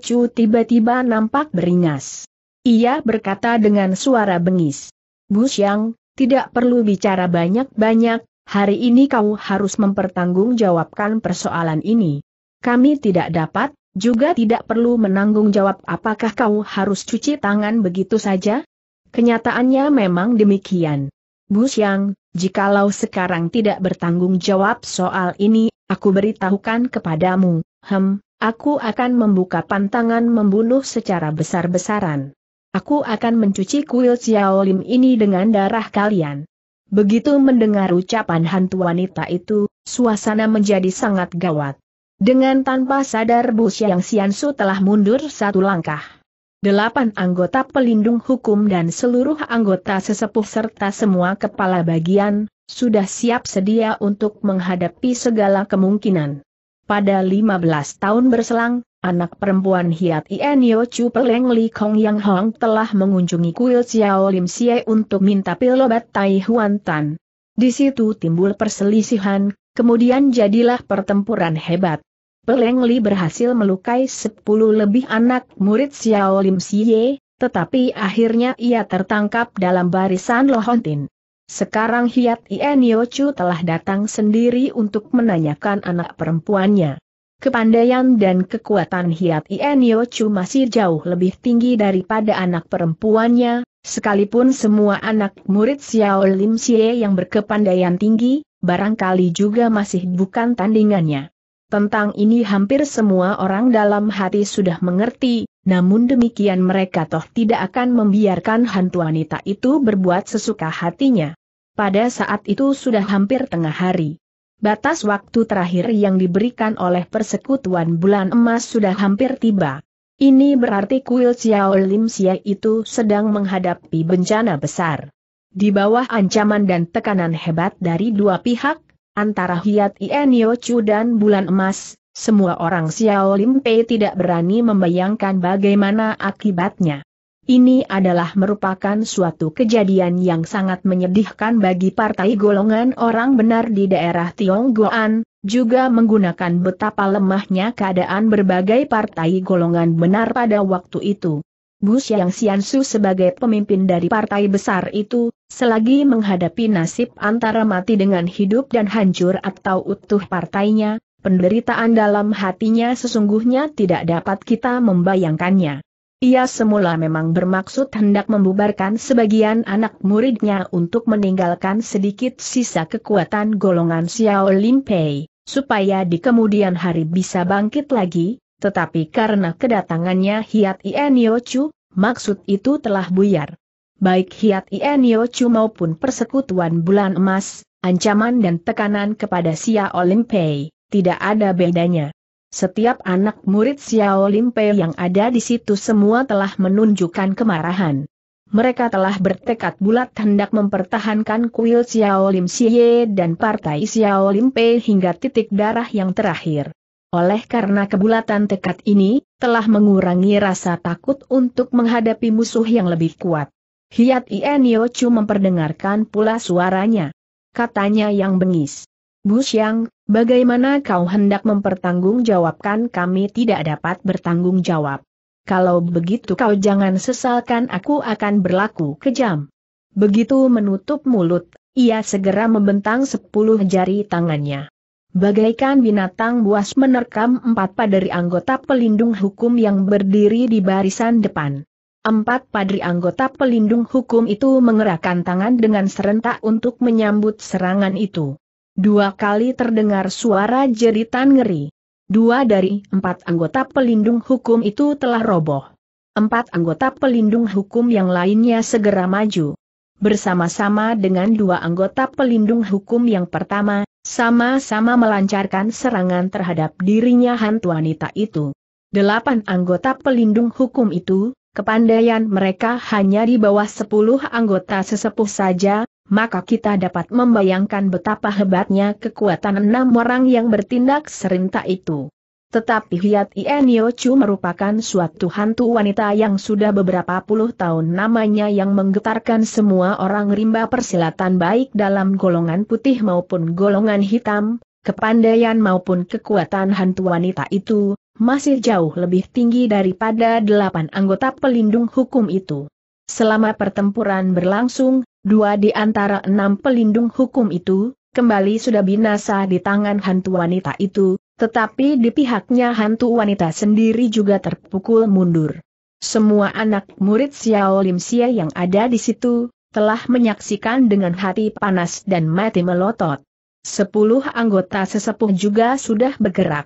Chu tiba-tiba nampak beringas. Ia berkata dengan suara bengis. Bu Xiang, tidak perlu bicara banyak-banyak, hari ini kau harus mempertanggungjawabkan persoalan ini. Kami tidak dapat, juga tidak perlu menanggung jawab apakah kau harus cuci tangan begitu saja? Kenyataannya memang demikian. Bu Xiang, jikalau sekarang tidak bertanggung jawab soal ini, aku beritahukan kepadamu, hem, aku akan membuka pantangan membunuh secara besar-besaran. Aku akan mencuci kuil Xiaolim ini dengan darah kalian. Begitu mendengar ucapan hantu wanita itu, suasana menjadi sangat gawat. Dengan tanpa sadar Bu Xiang Xiansu telah mundur satu langkah. Delapan anggota pelindung hukum dan seluruh anggota sesepuh serta semua kepala bagian, sudah siap sedia untuk menghadapi segala kemungkinan. Pada 15 tahun berselang, anak perempuan Hiat Ien Yo Chu Peleng Li Kong Yang Hong telah mengunjungi kuil Xiao Lim Siai untuk minta pilobat Tai Huan Tan. Di situ timbul perselisihan, kemudian jadilah pertempuran hebat. Peleng Li berhasil melukai 10 lebih anak murid Xiao Lim Siai, tetapi akhirnya ia tertangkap dalam barisan Lohontin. Sekarang Hiat Ien Chu telah datang sendiri untuk menanyakan anak perempuannya. Kepandaian dan kekuatan Hiat Ien Chu masih jauh lebih tinggi daripada anak perempuannya, sekalipun semua anak murid Xiao Lim Xie yang berkepandaian tinggi, barangkali juga masih bukan tandingannya. Tentang ini hampir semua orang dalam hati sudah mengerti, namun demikian mereka toh tidak akan membiarkan hantu wanita itu berbuat sesuka hatinya. Pada saat itu sudah hampir tengah hari. Batas waktu terakhir yang diberikan oleh persekutuan bulan emas sudah hampir tiba. Ini berarti kuil Xiao Lim Xia itu sedang menghadapi bencana besar. Di bawah ancaman dan tekanan hebat dari dua pihak, antara Hiat Ienio Chu dan Bulan Emas, semua orang Xiao Lim Pei tidak berani membayangkan bagaimana akibatnya. Ini adalah merupakan suatu kejadian yang sangat menyedihkan bagi partai golongan orang benar di daerah Tionggoan, juga menggunakan betapa lemahnya keadaan berbagai partai golongan benar pada waktu itu. Bu Xiang Xiansu sebagai pemimpin dari partai besar itu, selagi menghadapi nasib antara mati dengan hidup dan hancur atau utuh partainya, penderitaan dalam hatinya sesungguhnya tidak dapat kita membayangkannya. Ia semula memang bermaksud hendak membubarkan sebagian anak muridnya untuk meninggalkan sedikit sisa kekuatan golongan Xiao Limpei, supaya di kemudian hari bisa bangkit lagi, tetapi karena kedatangannya Hiat Ien Chu, maksud itu telah buyar. Baik Hiat Ien Chu maupun persekutuan bulan emas, ancaman dan tekanan kepada Xiao Limpei tidak ada bedanya. Setiap anak murid Xiao Limpe yang ada di situ semua telah menunjukkan kemarahan. Mereka telah bertekad bulat hendak mempertahankan kuil Xiao Lim Xie dan partai Xiao Lim hingga titik darah yang terakhir. Oleh karena kebulatan tekad ini, telah mengurangi rasa takut untuk menghadapi musuh yang lebih kuat. Hiat Ienio Chu memperdengarkan pula suaranya. Katanya yang bengis. Bu Xiang, bagaimana kau hendak mempertanggungjawabkan kami tidak dapat bertanggung jawab. Kalau begitu kau jangan sesalkan aku akan berlaku kejam. Begitu menutup mulut, ia segera membentang sepuluh jari tangannya. Bagaikan binatang buas menerkam empat padri anggota pelindung hukum yang berdiri di barisan depan. Empat padri anggota pelindung hukum itu mengerahkan tangan dengan serentak untuk menyambut serangan itu. Dua kali terdengar suara jeritan ngeri. Dua dari empat anggota pelindung hukum itu telah roboh. Empat anggota pelindung hukum yang lainnya segera maju. Bersama-sama dengan dua anggota pelindung hukum yang pertama, sama-sama melancarkan serangan terhadap dirinya hantu wanita itu. Delapan anggota pelindung hukum itu, kepandaian mereka hanya di bawah sepuluh anggota sesepuh saja, maka kita dapat membayangkan betapa hebatnya kekuatan enam orang yang bertindak serinta itu. Tetapi Hiat Ienyo Chu merupakan suatu hantu wanita yang sudah beberapa puluh tahun namanya yang menggetarkan semua orang rimba persilatan baik dalam golongan putih maupun golongan hitam, kepandaian maupun kekuatan hantu wanita itu, masih jauh lebih tinggi daripada delapan anggota pelindung hukum itu. Selama pertempuran berlangsung, dua di antara enam pelindung hukum itu, kembali sudah binasa di tangan hantu wanita itu, tetapi di pihaknya hantu wanita sendiri juga terpukul mundur. Semua anak murid Xiao Lim Xia yang ada di situ, telah menyaksikan dengan hati panas dan mati melotot. Sepuluh anggota sesepuh juga sudah bergerak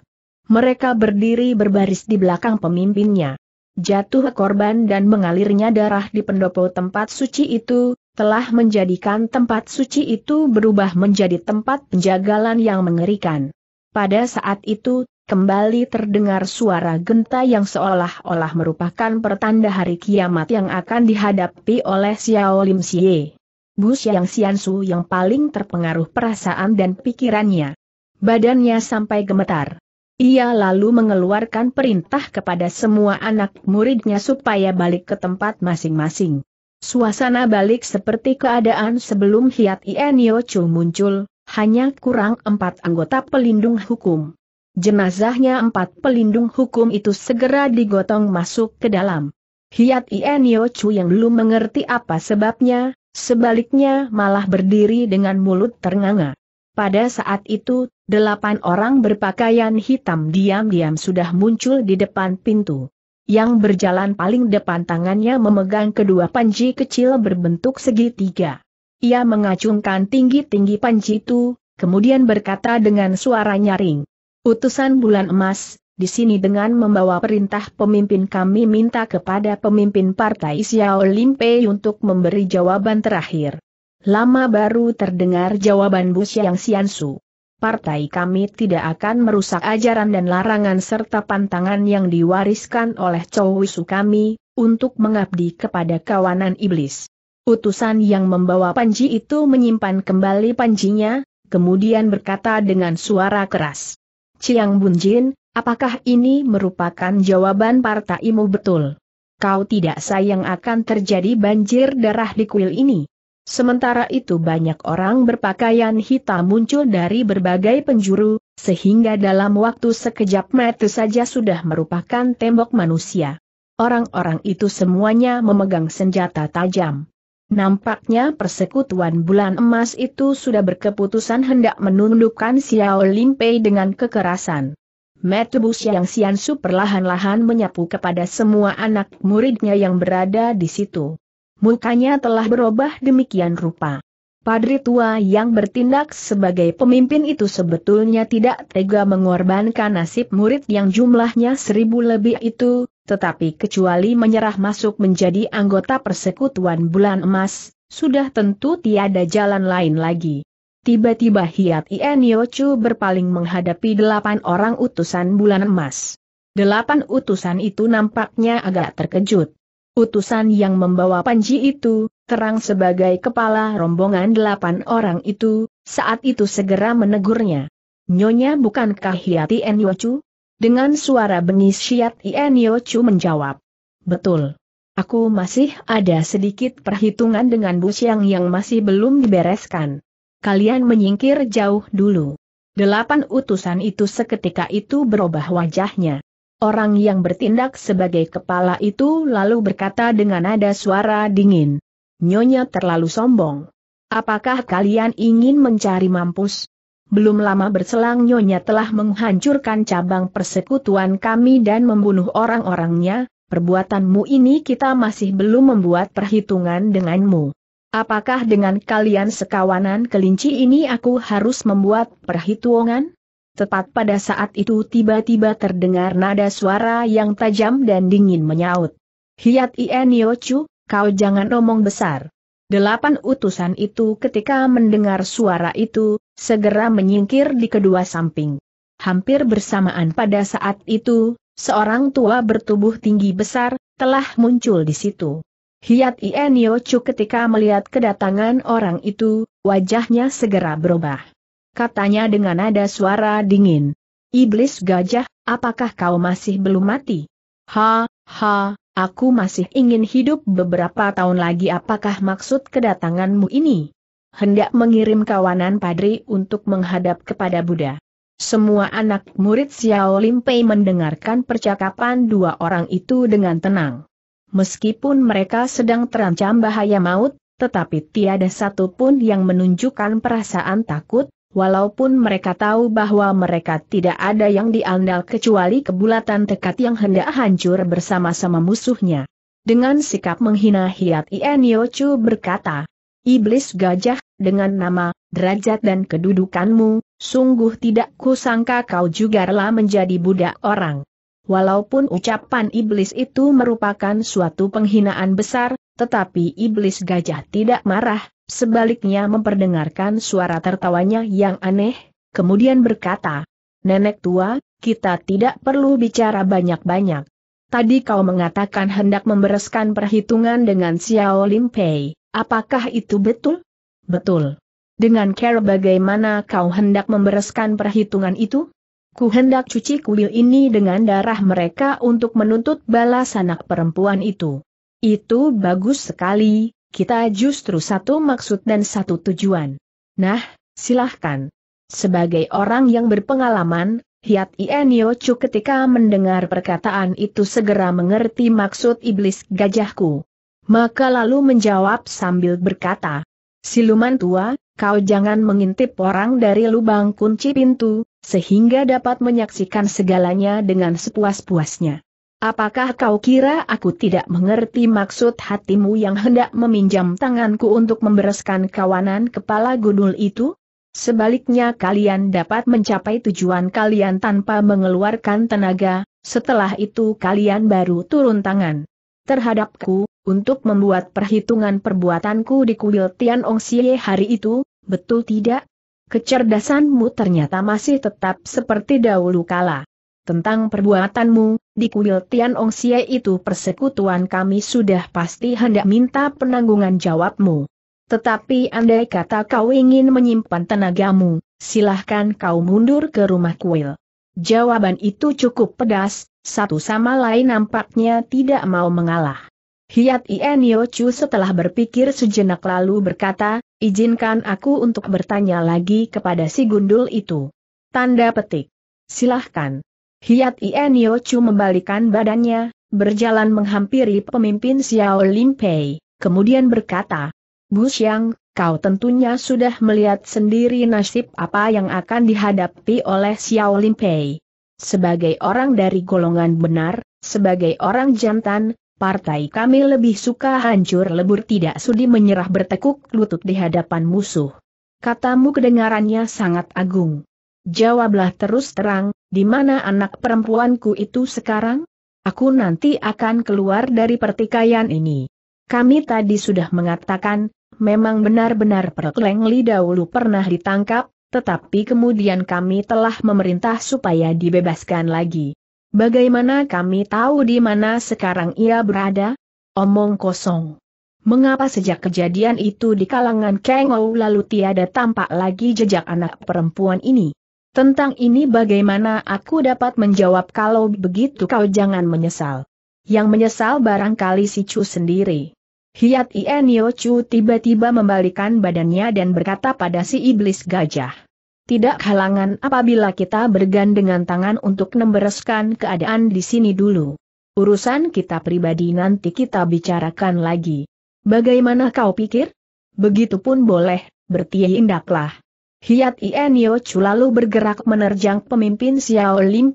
mereka berdiri berbaris di belakang pemimpinnya. Jatuh korban dan mengalirnya darah di pendopo tempat suci itu, telah menjadikan tempat suci itu berubah menjadi tempat penjagalan yang mengerikan. Pada saat itu, kembali terdengar suara genta yang seolah-olah merupakan pertanda hari kiamat yang akan dihadapi oleh Xiao Lim Xie. Bu Xiang Xiansu yang paling terpengaruh perasaan dan pikirannya. Badannya sampai gemetar. Ia lalu mengeluarkan perintah kepada semua anak muridnya supaya balik ke tempat masing-masing. Suasana balik seperti keadaan sebelum Hiat Ienyo Chu muncul, hanya kurang empat anggota pelindung hukum. Jenazahnya empat pelindung hukum itu segera digotong masuk ke dalam. Hiat Ienyo Chu yang belum mengerti apa sebabnya, sebaliknya malah berdiri dengan mulut ternganga. Pada saat itu, delapan orang berpakaian hitam diam-diam sudah muncul di depan pintu. Yang berjalan paling depan tangannya memegang kedua panji kecil berbentuk segitiga. Ia mengacungkan tinggi-tinggi panji itu, kemudian berkata dengan suara nyaring. Utusan bulan emas, di sini dengan membawa perintah pemimpin kami minta kepada pemimpin partai Xiao Limpe untuk memberi jawaban terakhir. Lama baru terdengar jawaban Bu Xiang Xiansu partai kami tidak akan merusak ajaran dan larangan serta pantangan yang diwariskan oleh Chowisu kami, untuk mengabdi kepada kawanan iblis. Utusan yang membawa panji itu menyimpan kembali panjinya, kemudian berkata dengan suara keras. Ciang Bunjin, apakah ini merupakan jawaban partaimu betul? Kau tidak sayang akan terjadi banjir darah di kuil ini. Sementara itu banyak orang berpakaian hitam muncul dari berbagai penjuru, sehingga dalam waktu sekejap mata saja sudah merupakan tembok manusia. Orang-orang itu semuanya memegang senjata tajam. Nampaknya persekutuan bulan emas itu sudah berkeputusan hendak menundukkan Xiao Limpei dengan kekerasan. Metebus yang Siansu perlahan-lahan menyapu kepada semua anak muridnya yang berada di situ mukanya telah berubah demikian rupa. Padri tua yang bertindak sebagai pemimpin itu sebetulnya tidak tega mengorbankan nasib murid yang jumlahnya seribu lebih itu, tetapi kecuali menyerah masuk menjadi anggota persekutuan bulan emas, sudah tentu tiada jalan lain lagi. Tiba-tiba Hiat Ien Yochu berpaling menghadapi delapan orang utusan bulan emas. Delapan utusan itu nampaknya agak terkejut. Utusan yang membawa panji itu, terang sebagai kepala rombongan delapan orang itu, saat itu segera menegurnya. Nyonya bukankah Hiati Enyocu? Dengan suara bengis Hiati Enyocu menjawab. Betul. Aku masih ada sedikit perhitungan dengan Bu Siang yang masih belum dibereskan. Kalian menyingkir jauh dulu. Delapan utusan itu seketika itu berubah wajahnya. Orang yang bertindak sebagai kepala itu lalu berkata dengan nada suara dingin. Nyonya terlalu sombong. Apakah kalian ingin mencari mampus? Belum lama berselang Nyonya telah menghancurkan cabang persekutuan kami dan membunuh orang-orangnya, perbuatanmu ini kita masih belum membuat perhitungan denganmu. Apakah dengan kalian sekawanan kelinci ini aku harus membuat perhitungan? Tepat pada saat itu tiba-tiba terdengar nada suara yang tajam dan dingin menyaut. Hiat Ien Yochu, kau jangan omong besar. Delapan utusan itu ketika mendengar suara itu, segera menyingkir di kedua samping. Hampir bersamaan pada saat itu, seorang tua bertubuh tinggi besar, telah muncul di situ. Hiat Ien Yochu ketika melihat kedatangan orang itu, wajahnya segera berubah katanya dengan nada suara dingin. Iblis gajah, apakah kau masih belum mati? Ha, ha, aku masih ingin hidup beberapa tahun lagi apakah maksud kedatanganmu ini? Hendak mengirim kawanan padri untuk menghadap kepada Buddha. Semua anak murid Xiao Limpei mendengarkan percakapan dua orang itu dengan tenang. Meskipun mereka sedang terancam bahaya maut, tetapi tiada satu pun yang menunjukkan perasaan takut, Walaupun mereka tahu bahwa mereka tidak ada yang diandal kecuali kebulatan tekad yang hendak hancur bersama-sama musuhnya. Dengan sikap menghina Hiat Ien Yochu berkata, Iblis gajah, dengan nama, derajat dan kedudukanmu, sungguh tidak kusangka kau juga rela menjadi budak orang. Walaupun ucapan iblis itu merupakan suatu penghinaan besar, tetapi iblis gajah tidak marah, sebaliknya memperdengarkan suara tertawanya yang aneh, kemudian berkata, Nenek tua, kita tidak perlu bicara banyak-banyak. Tadi kau mengatakan hendak membereskan perhitungan dengan Xiao Lim Pei, apakah itu betul? Betul. Dengan care bagaimana kau hendak membereskan perhitungan itu? Ku hendak cuci kuil ini dengan darah mereka untuk menuntut balas anak perempuan itu. Itu bagus sekali, kita justru satu maksud dan satu tujuan. Nah, silahkan. Sebagai orang yang berpengalaman, Hiat Yochu ketika mendengar perkataan itu segera mengerti maksud iblis gajahku. Maka lalu menjawab sambil berkata, Siluman tua, kau jangan mengintip orang dari lubang kunci pintu, sehingga dapat menyaksikan segalanya dengan sepuas-puasnya. Apakah kau kira aku tidak mengerti maksud hatimu yang hendak meminjam tanganku untuk membereskan kawanan kepala gundul itu? Sebaliknya kalian dapat mencapai tujuan kalian tanpa mengeluarkan tenaga, setelah itu kalian baru turun tangan. Terhadapku, untuk membuat perhitungan perbuatanku di kuil Tian Ong Xie hari itu, betul tidak? Kecerdasanmu ternyata masih tetap seperti dahulu kala tentang perbuatanmu, di kuil Tian Ong Xie itu persekutuan kami sudah pasti hendak minta penanggungan jawabmu. Tetapi andai kata kau ingin menyimpan tenagamu, silahkan kau mundur ke rumah kuil. Jawaban itu cukup pedas, satu sama lain nampaknya tidak mau mengalah. Hiat Ien Chu setelah berpikir sejenak lalu berkata, izinkan aku untuk bertanya lagi kepada si gundul itu. Tanda petik. Silahkan. Hiat Ienio Chu membalikan badannya, berjalan menghampiri pemimpin Xiao Lim Pei, kemudian berkata, Bu Xiang, kau tentunya sudah melihat sendiri nasib apa yang akan dihadapi oleh Xiao Lim Pei. Sebagai orang dari golongan benar, sebagai orang jantan, partai kami lebih suka hancur lebur tidak sudi menyerah bertekuk lutut di hadapan musuh. Katamu kedengarannya sangat agung. Jawablah terus terang, di mana anak perempuanku itu sekarang? Aku nanti akan keluar dari pertikaian ini. Kami tadi sudah mengatakan, memang benar-benar Perklengli dahulu pernah ditangkap, tetapi kemudian kami telah memerintah supaya dibebaskan lagi. Bagaimana kami tahu di mana sekarang ia berada? Omong kosong. Mengapa sejak kejadian itu di kalangan Kengou lalu tiada tampak lagi jejak anak perempuan ini? Tentang ini bagaimana aku dapat menjawab kalau begitu kau jangan menyesal. Yang menyesal barangkali si Chu sendiri. Hiat ienio Chu tiba-tiba membalikan badannya dan berkata pada si iblis gajah. Tidak halangan apabila kita bergandengan tangan untuk membereskan keadaan di sini dulu. Urusan kita pribadi nanti kita bicarakan lagi. Bagaimana kau pikir? Begitupun boleh, indaklah. Hiat Ienyo Chu lalu bergerak menerjang pemimpin Xiao Lim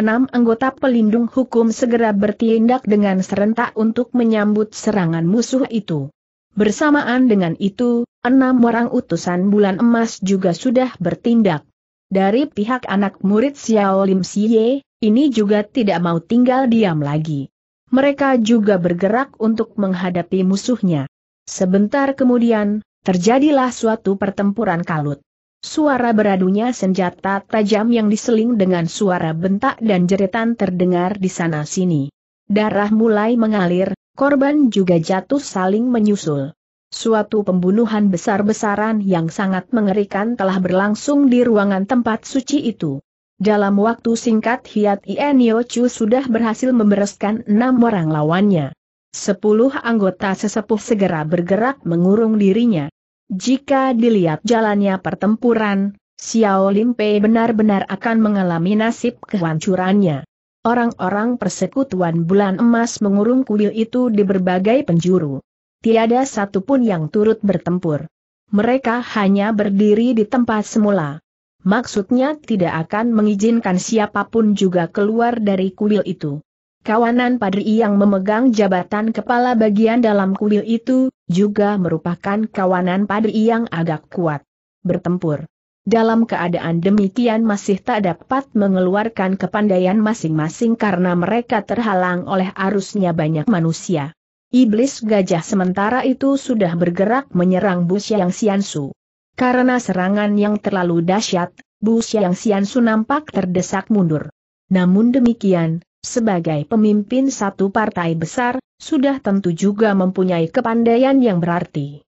Enam anggota pelindung hukum segera bertindak dengan serentak untuk menyambut serangan musuh itu. Bersamaan dengan itu, enam orang utusan bulan emas juga sudah bertindak. Dari pihak anak murid Xiao Lim Xie, ini juga tidak mau tinggal diam lagi. Mereka juga bergerak untuk menghadapi musuhnya. Sebentar kemudian, Terjadilah suatu pertempuran kalut. Suara beradunya senjata tajam yang diseling dengan suara bentak dan jeritan terdengar di sana-sini. Darah mulai mengalir, korban juga jatuh saling menyusul. Suatu pembunuhan besar-besaran yang sangat mengerikan telah berlangsung di ruangan tempat suci itu. Dalam waktu singkat Hiat Ienio Chu sudah berhasil membereskan enam orang lawannya. Sepuluh anggota sesepuh segera bergerak mengurung dirinya. Jika dilihat jalannya pertempuran, Xiao Limpei benar-benar akan mengalami nasib kehancurannya. Orang-orang persekutuan bulan emas mengurung kuil itu di berbagai penjuru. Tiada satupun yang turut bertempur. Mereka hanya berdiri di tempat semula. Maksudnya tidak akan mengizinkan siapapun juga keluar dari kuil itu. Kawanan Padri yang memegang jabatan kepala bagian dalam kuil itu, juga merupakan kawanan Padri yang agak kuat. Bertempur. Dalam keadaan demikian masih tak dapat mengeluarkan kepandaian masing-masing karena mereka terhalang oleh arusnya banyak manusia. Iblis gajah sementara itu sudah bergerak menyerang Bu Xiang Xiansu. Karena serangan yang terlalu dahsyat, Bu Xiang Xiansu nampak terdesak mundur. Namun demikian, sebagai pemimpin satu partai besar, sudah tentu juga mempunyai kepandaian yang berarti.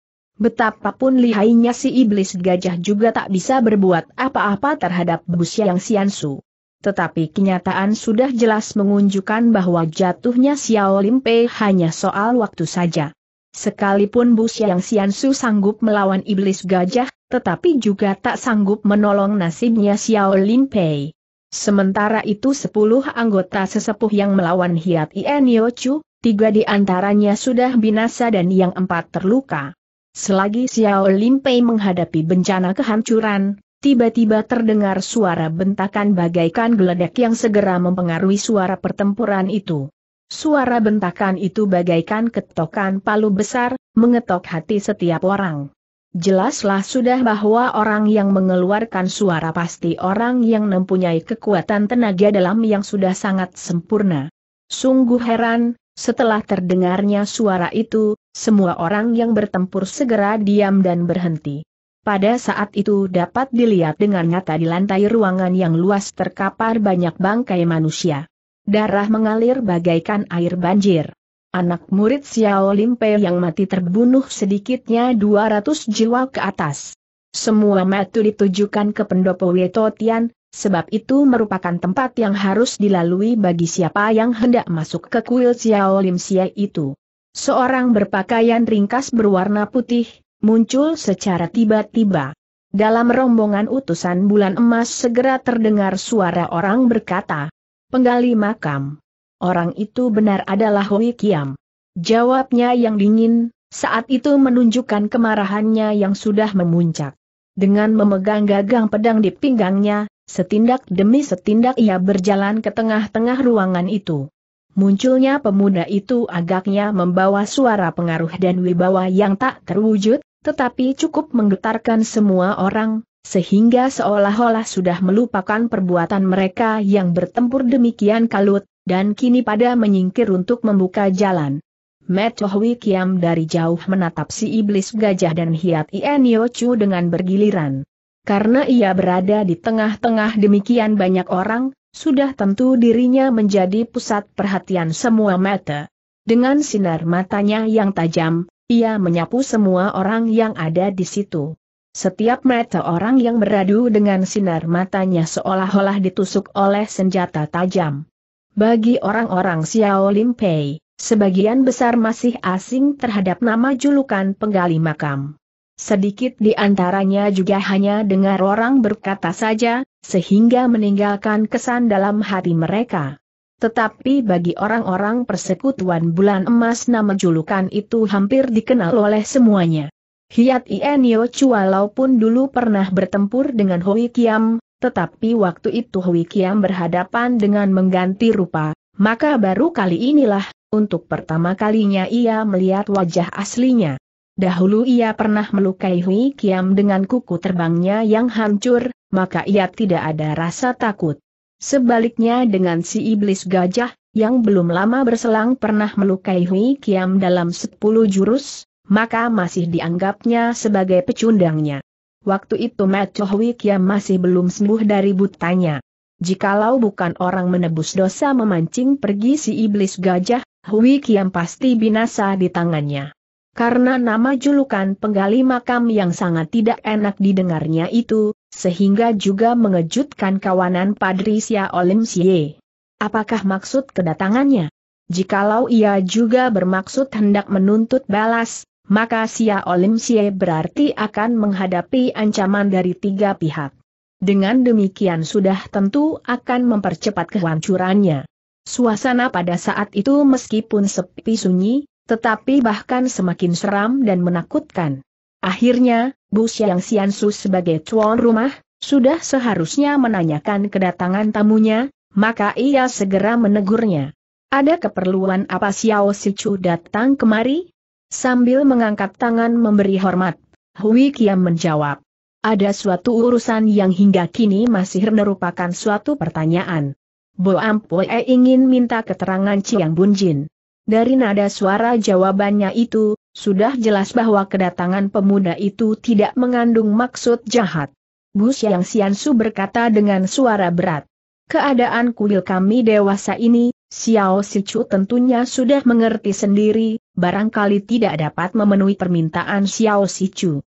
Betapapun lihainya si iblis gajah juga tak bisa berbuat apa-apa terhadap yang Siansu. Tetapi kenyataan sudah jelas mengunjukkan bahwa jatuhnya Xiao Limpe hanya soal waktu saja. Sekalipun Bu yang Siansu sanggup melawan iblis gajah, tetapi juga tak sanggup menolong nasibnya Xiao Limpe. Sementara itu sepuluh anggota sesepuh yang melawan Hiat Ien Yochu, tiga di antaranya sudah binasa dan yang empat terluka. Selagi Xiao Limpei menghadapi bencana kehancuran, tiba-tiba terdengar suara bentakan bagaikan geledek yang segera mempengaruhi suara pertempuran itu. Suara bentakan itu bagaikan ketokan palu besar, mengetok hati setiap orang. Jelaslah sudah bahwa orang yang mengeluarkan suara pasti orang yang mempunyai kekuatan tenaga dalam yang sudah sangat sempurna. Sungguh heran, setelah terdengarnya suara itu, semua orang yang bertempur segera diam dan berhenti. Pada saat itu dapat dilihat dengan nyata di lantai ruangan yang luas terkapar banyak bangkai manusia. Darah mengalir bagaikan air banjir. Anak murid Xiao Limpe yang mati terbunuh sedikitnya 200 jiwa ke atas. Semua metu ditujukan ke pendopo Weto Tian, sebab itu merupakan tempat yang harus dilalui bagi siapa yang hendak masuk ke kuil Xiao Lim Xie itu. Seorang berpakaian ringkas berwarna putih, muncul secara tiba-tiba. Dalam rombongan utusan bulan emas segera terdengar suara orang berkata, penggali makam orang itu benar adalah Hui Kiam. Jawabnya yang dingin, saat itu menunjukkan kemarahannya yang sudah memuncak. Dengan memegang gagang pedang di pinggangnya, setindak demi setindak ia berjalan ke tengah-tengah ruangan itu. Munculnya pemuda itu agaknya membawa suara pengaruh dan wibawa yang tak terwujud, tetapi cukup menggetarkan semua orang, sehingga seolah-olah sudah melupakan perbuatan mereka yang bertempur demikian kalut, dan kini pada menyingkir untuk membuka jalan. Metohwi Kiam dari jauh menatap si iblis gajah dan hiat Ien Yochu dengan bergiliran. Karena ia berada di tengah-tengah demikian banyak orang, sudah tentu dirinya menjadi pusat perhatian semua mata. Dengan sinar matanya yang tajam, ia menyapu semua orang yang ada di situ. Setiap mata orang yang beradu dengan sinar matanya seolah-olah ditusuk oleh senjata tajam. Bagi orang-orang Xiao Lim Pei, sebagian besar masih asing terhadap nama julukan penggali makam. Sedikit di antaranya juga hanya dengar orang berkata saja, sehingga meninggalkan kesan dalam hati mereka. Tetapi bagi orang-orang persekutuan bulan emas nama julukan itu hampir dikenal oleh semuanya. Hiat Ienio Chua walaupun dulu pernah bertempur dengan Hoi Kiam, tetapi waktu itu Hui Kiam berhadapan dengan mengganti rupa, maka baru kali inilah, untuk pertama kalinya ia melihat wajah aslinya. Dahulu ia pernah melukai Hui Kiam dengan kuku terbangnya yang hancur, maka ia tidak ada rasa takut. Sebaliknya dengan si iblis gajah, yang belum lama berselang pernah melukai Hui Kiam dalam sepuluh jurus, maka masih dianggapnya sebagai pecundangnya. Waktu itu Machohui Kia masih belum sembuh dari butanya. Jikalau bukan orang menebus dosa memancing pergi si iblis gajah, Hui Kiam pasti binasa di tangannya. Karena nama julukan penggali makam yang sangat tidak enak didengarnya itu, sehingga juga mengejutkan kawanan Olim Sye. Apakah maksud kedatangannya? Jikalau ia juga bermaksud hendak menuntut balas, maka Sia Olimsie berarti akan menghadapi ancaman dari tiga pihak. Dengan demikian sudah tentu akan mempercepat kehancurannya. Suasana pada saat itu meskipun sepi sunyi, tetapi bahkan semakin seram dan menakutkan. Akhirnya, Bu Xiang Xiansu sebagai tuan rumah, sudah seharusnya menanyakan kedatangan tamunya, maka ia segera menegurnya. Ada keperluan apa Xiao Sichu datang kemari? Sambil mengangkat tangan memberi hormat, Hui Kiam menjawab. Ada suatu urusan yang hingga kini masih merupakan suatu pertanyaan. Bo Ampue ingin minta keterangan Chiang Bunjin. Dari nada suara jawabannya itu, sudah jelas bahwa kedatangan pemuda itu tidak mengandung maksud jahat. Bu Siang Su berkata dengan suara berat. Keadaan kuil kami dewasa ini, Xiao Sichu tentunya sudah mengerti sendiri, barangkali tidak dapat memenuhi permintaan Xiao Sichu.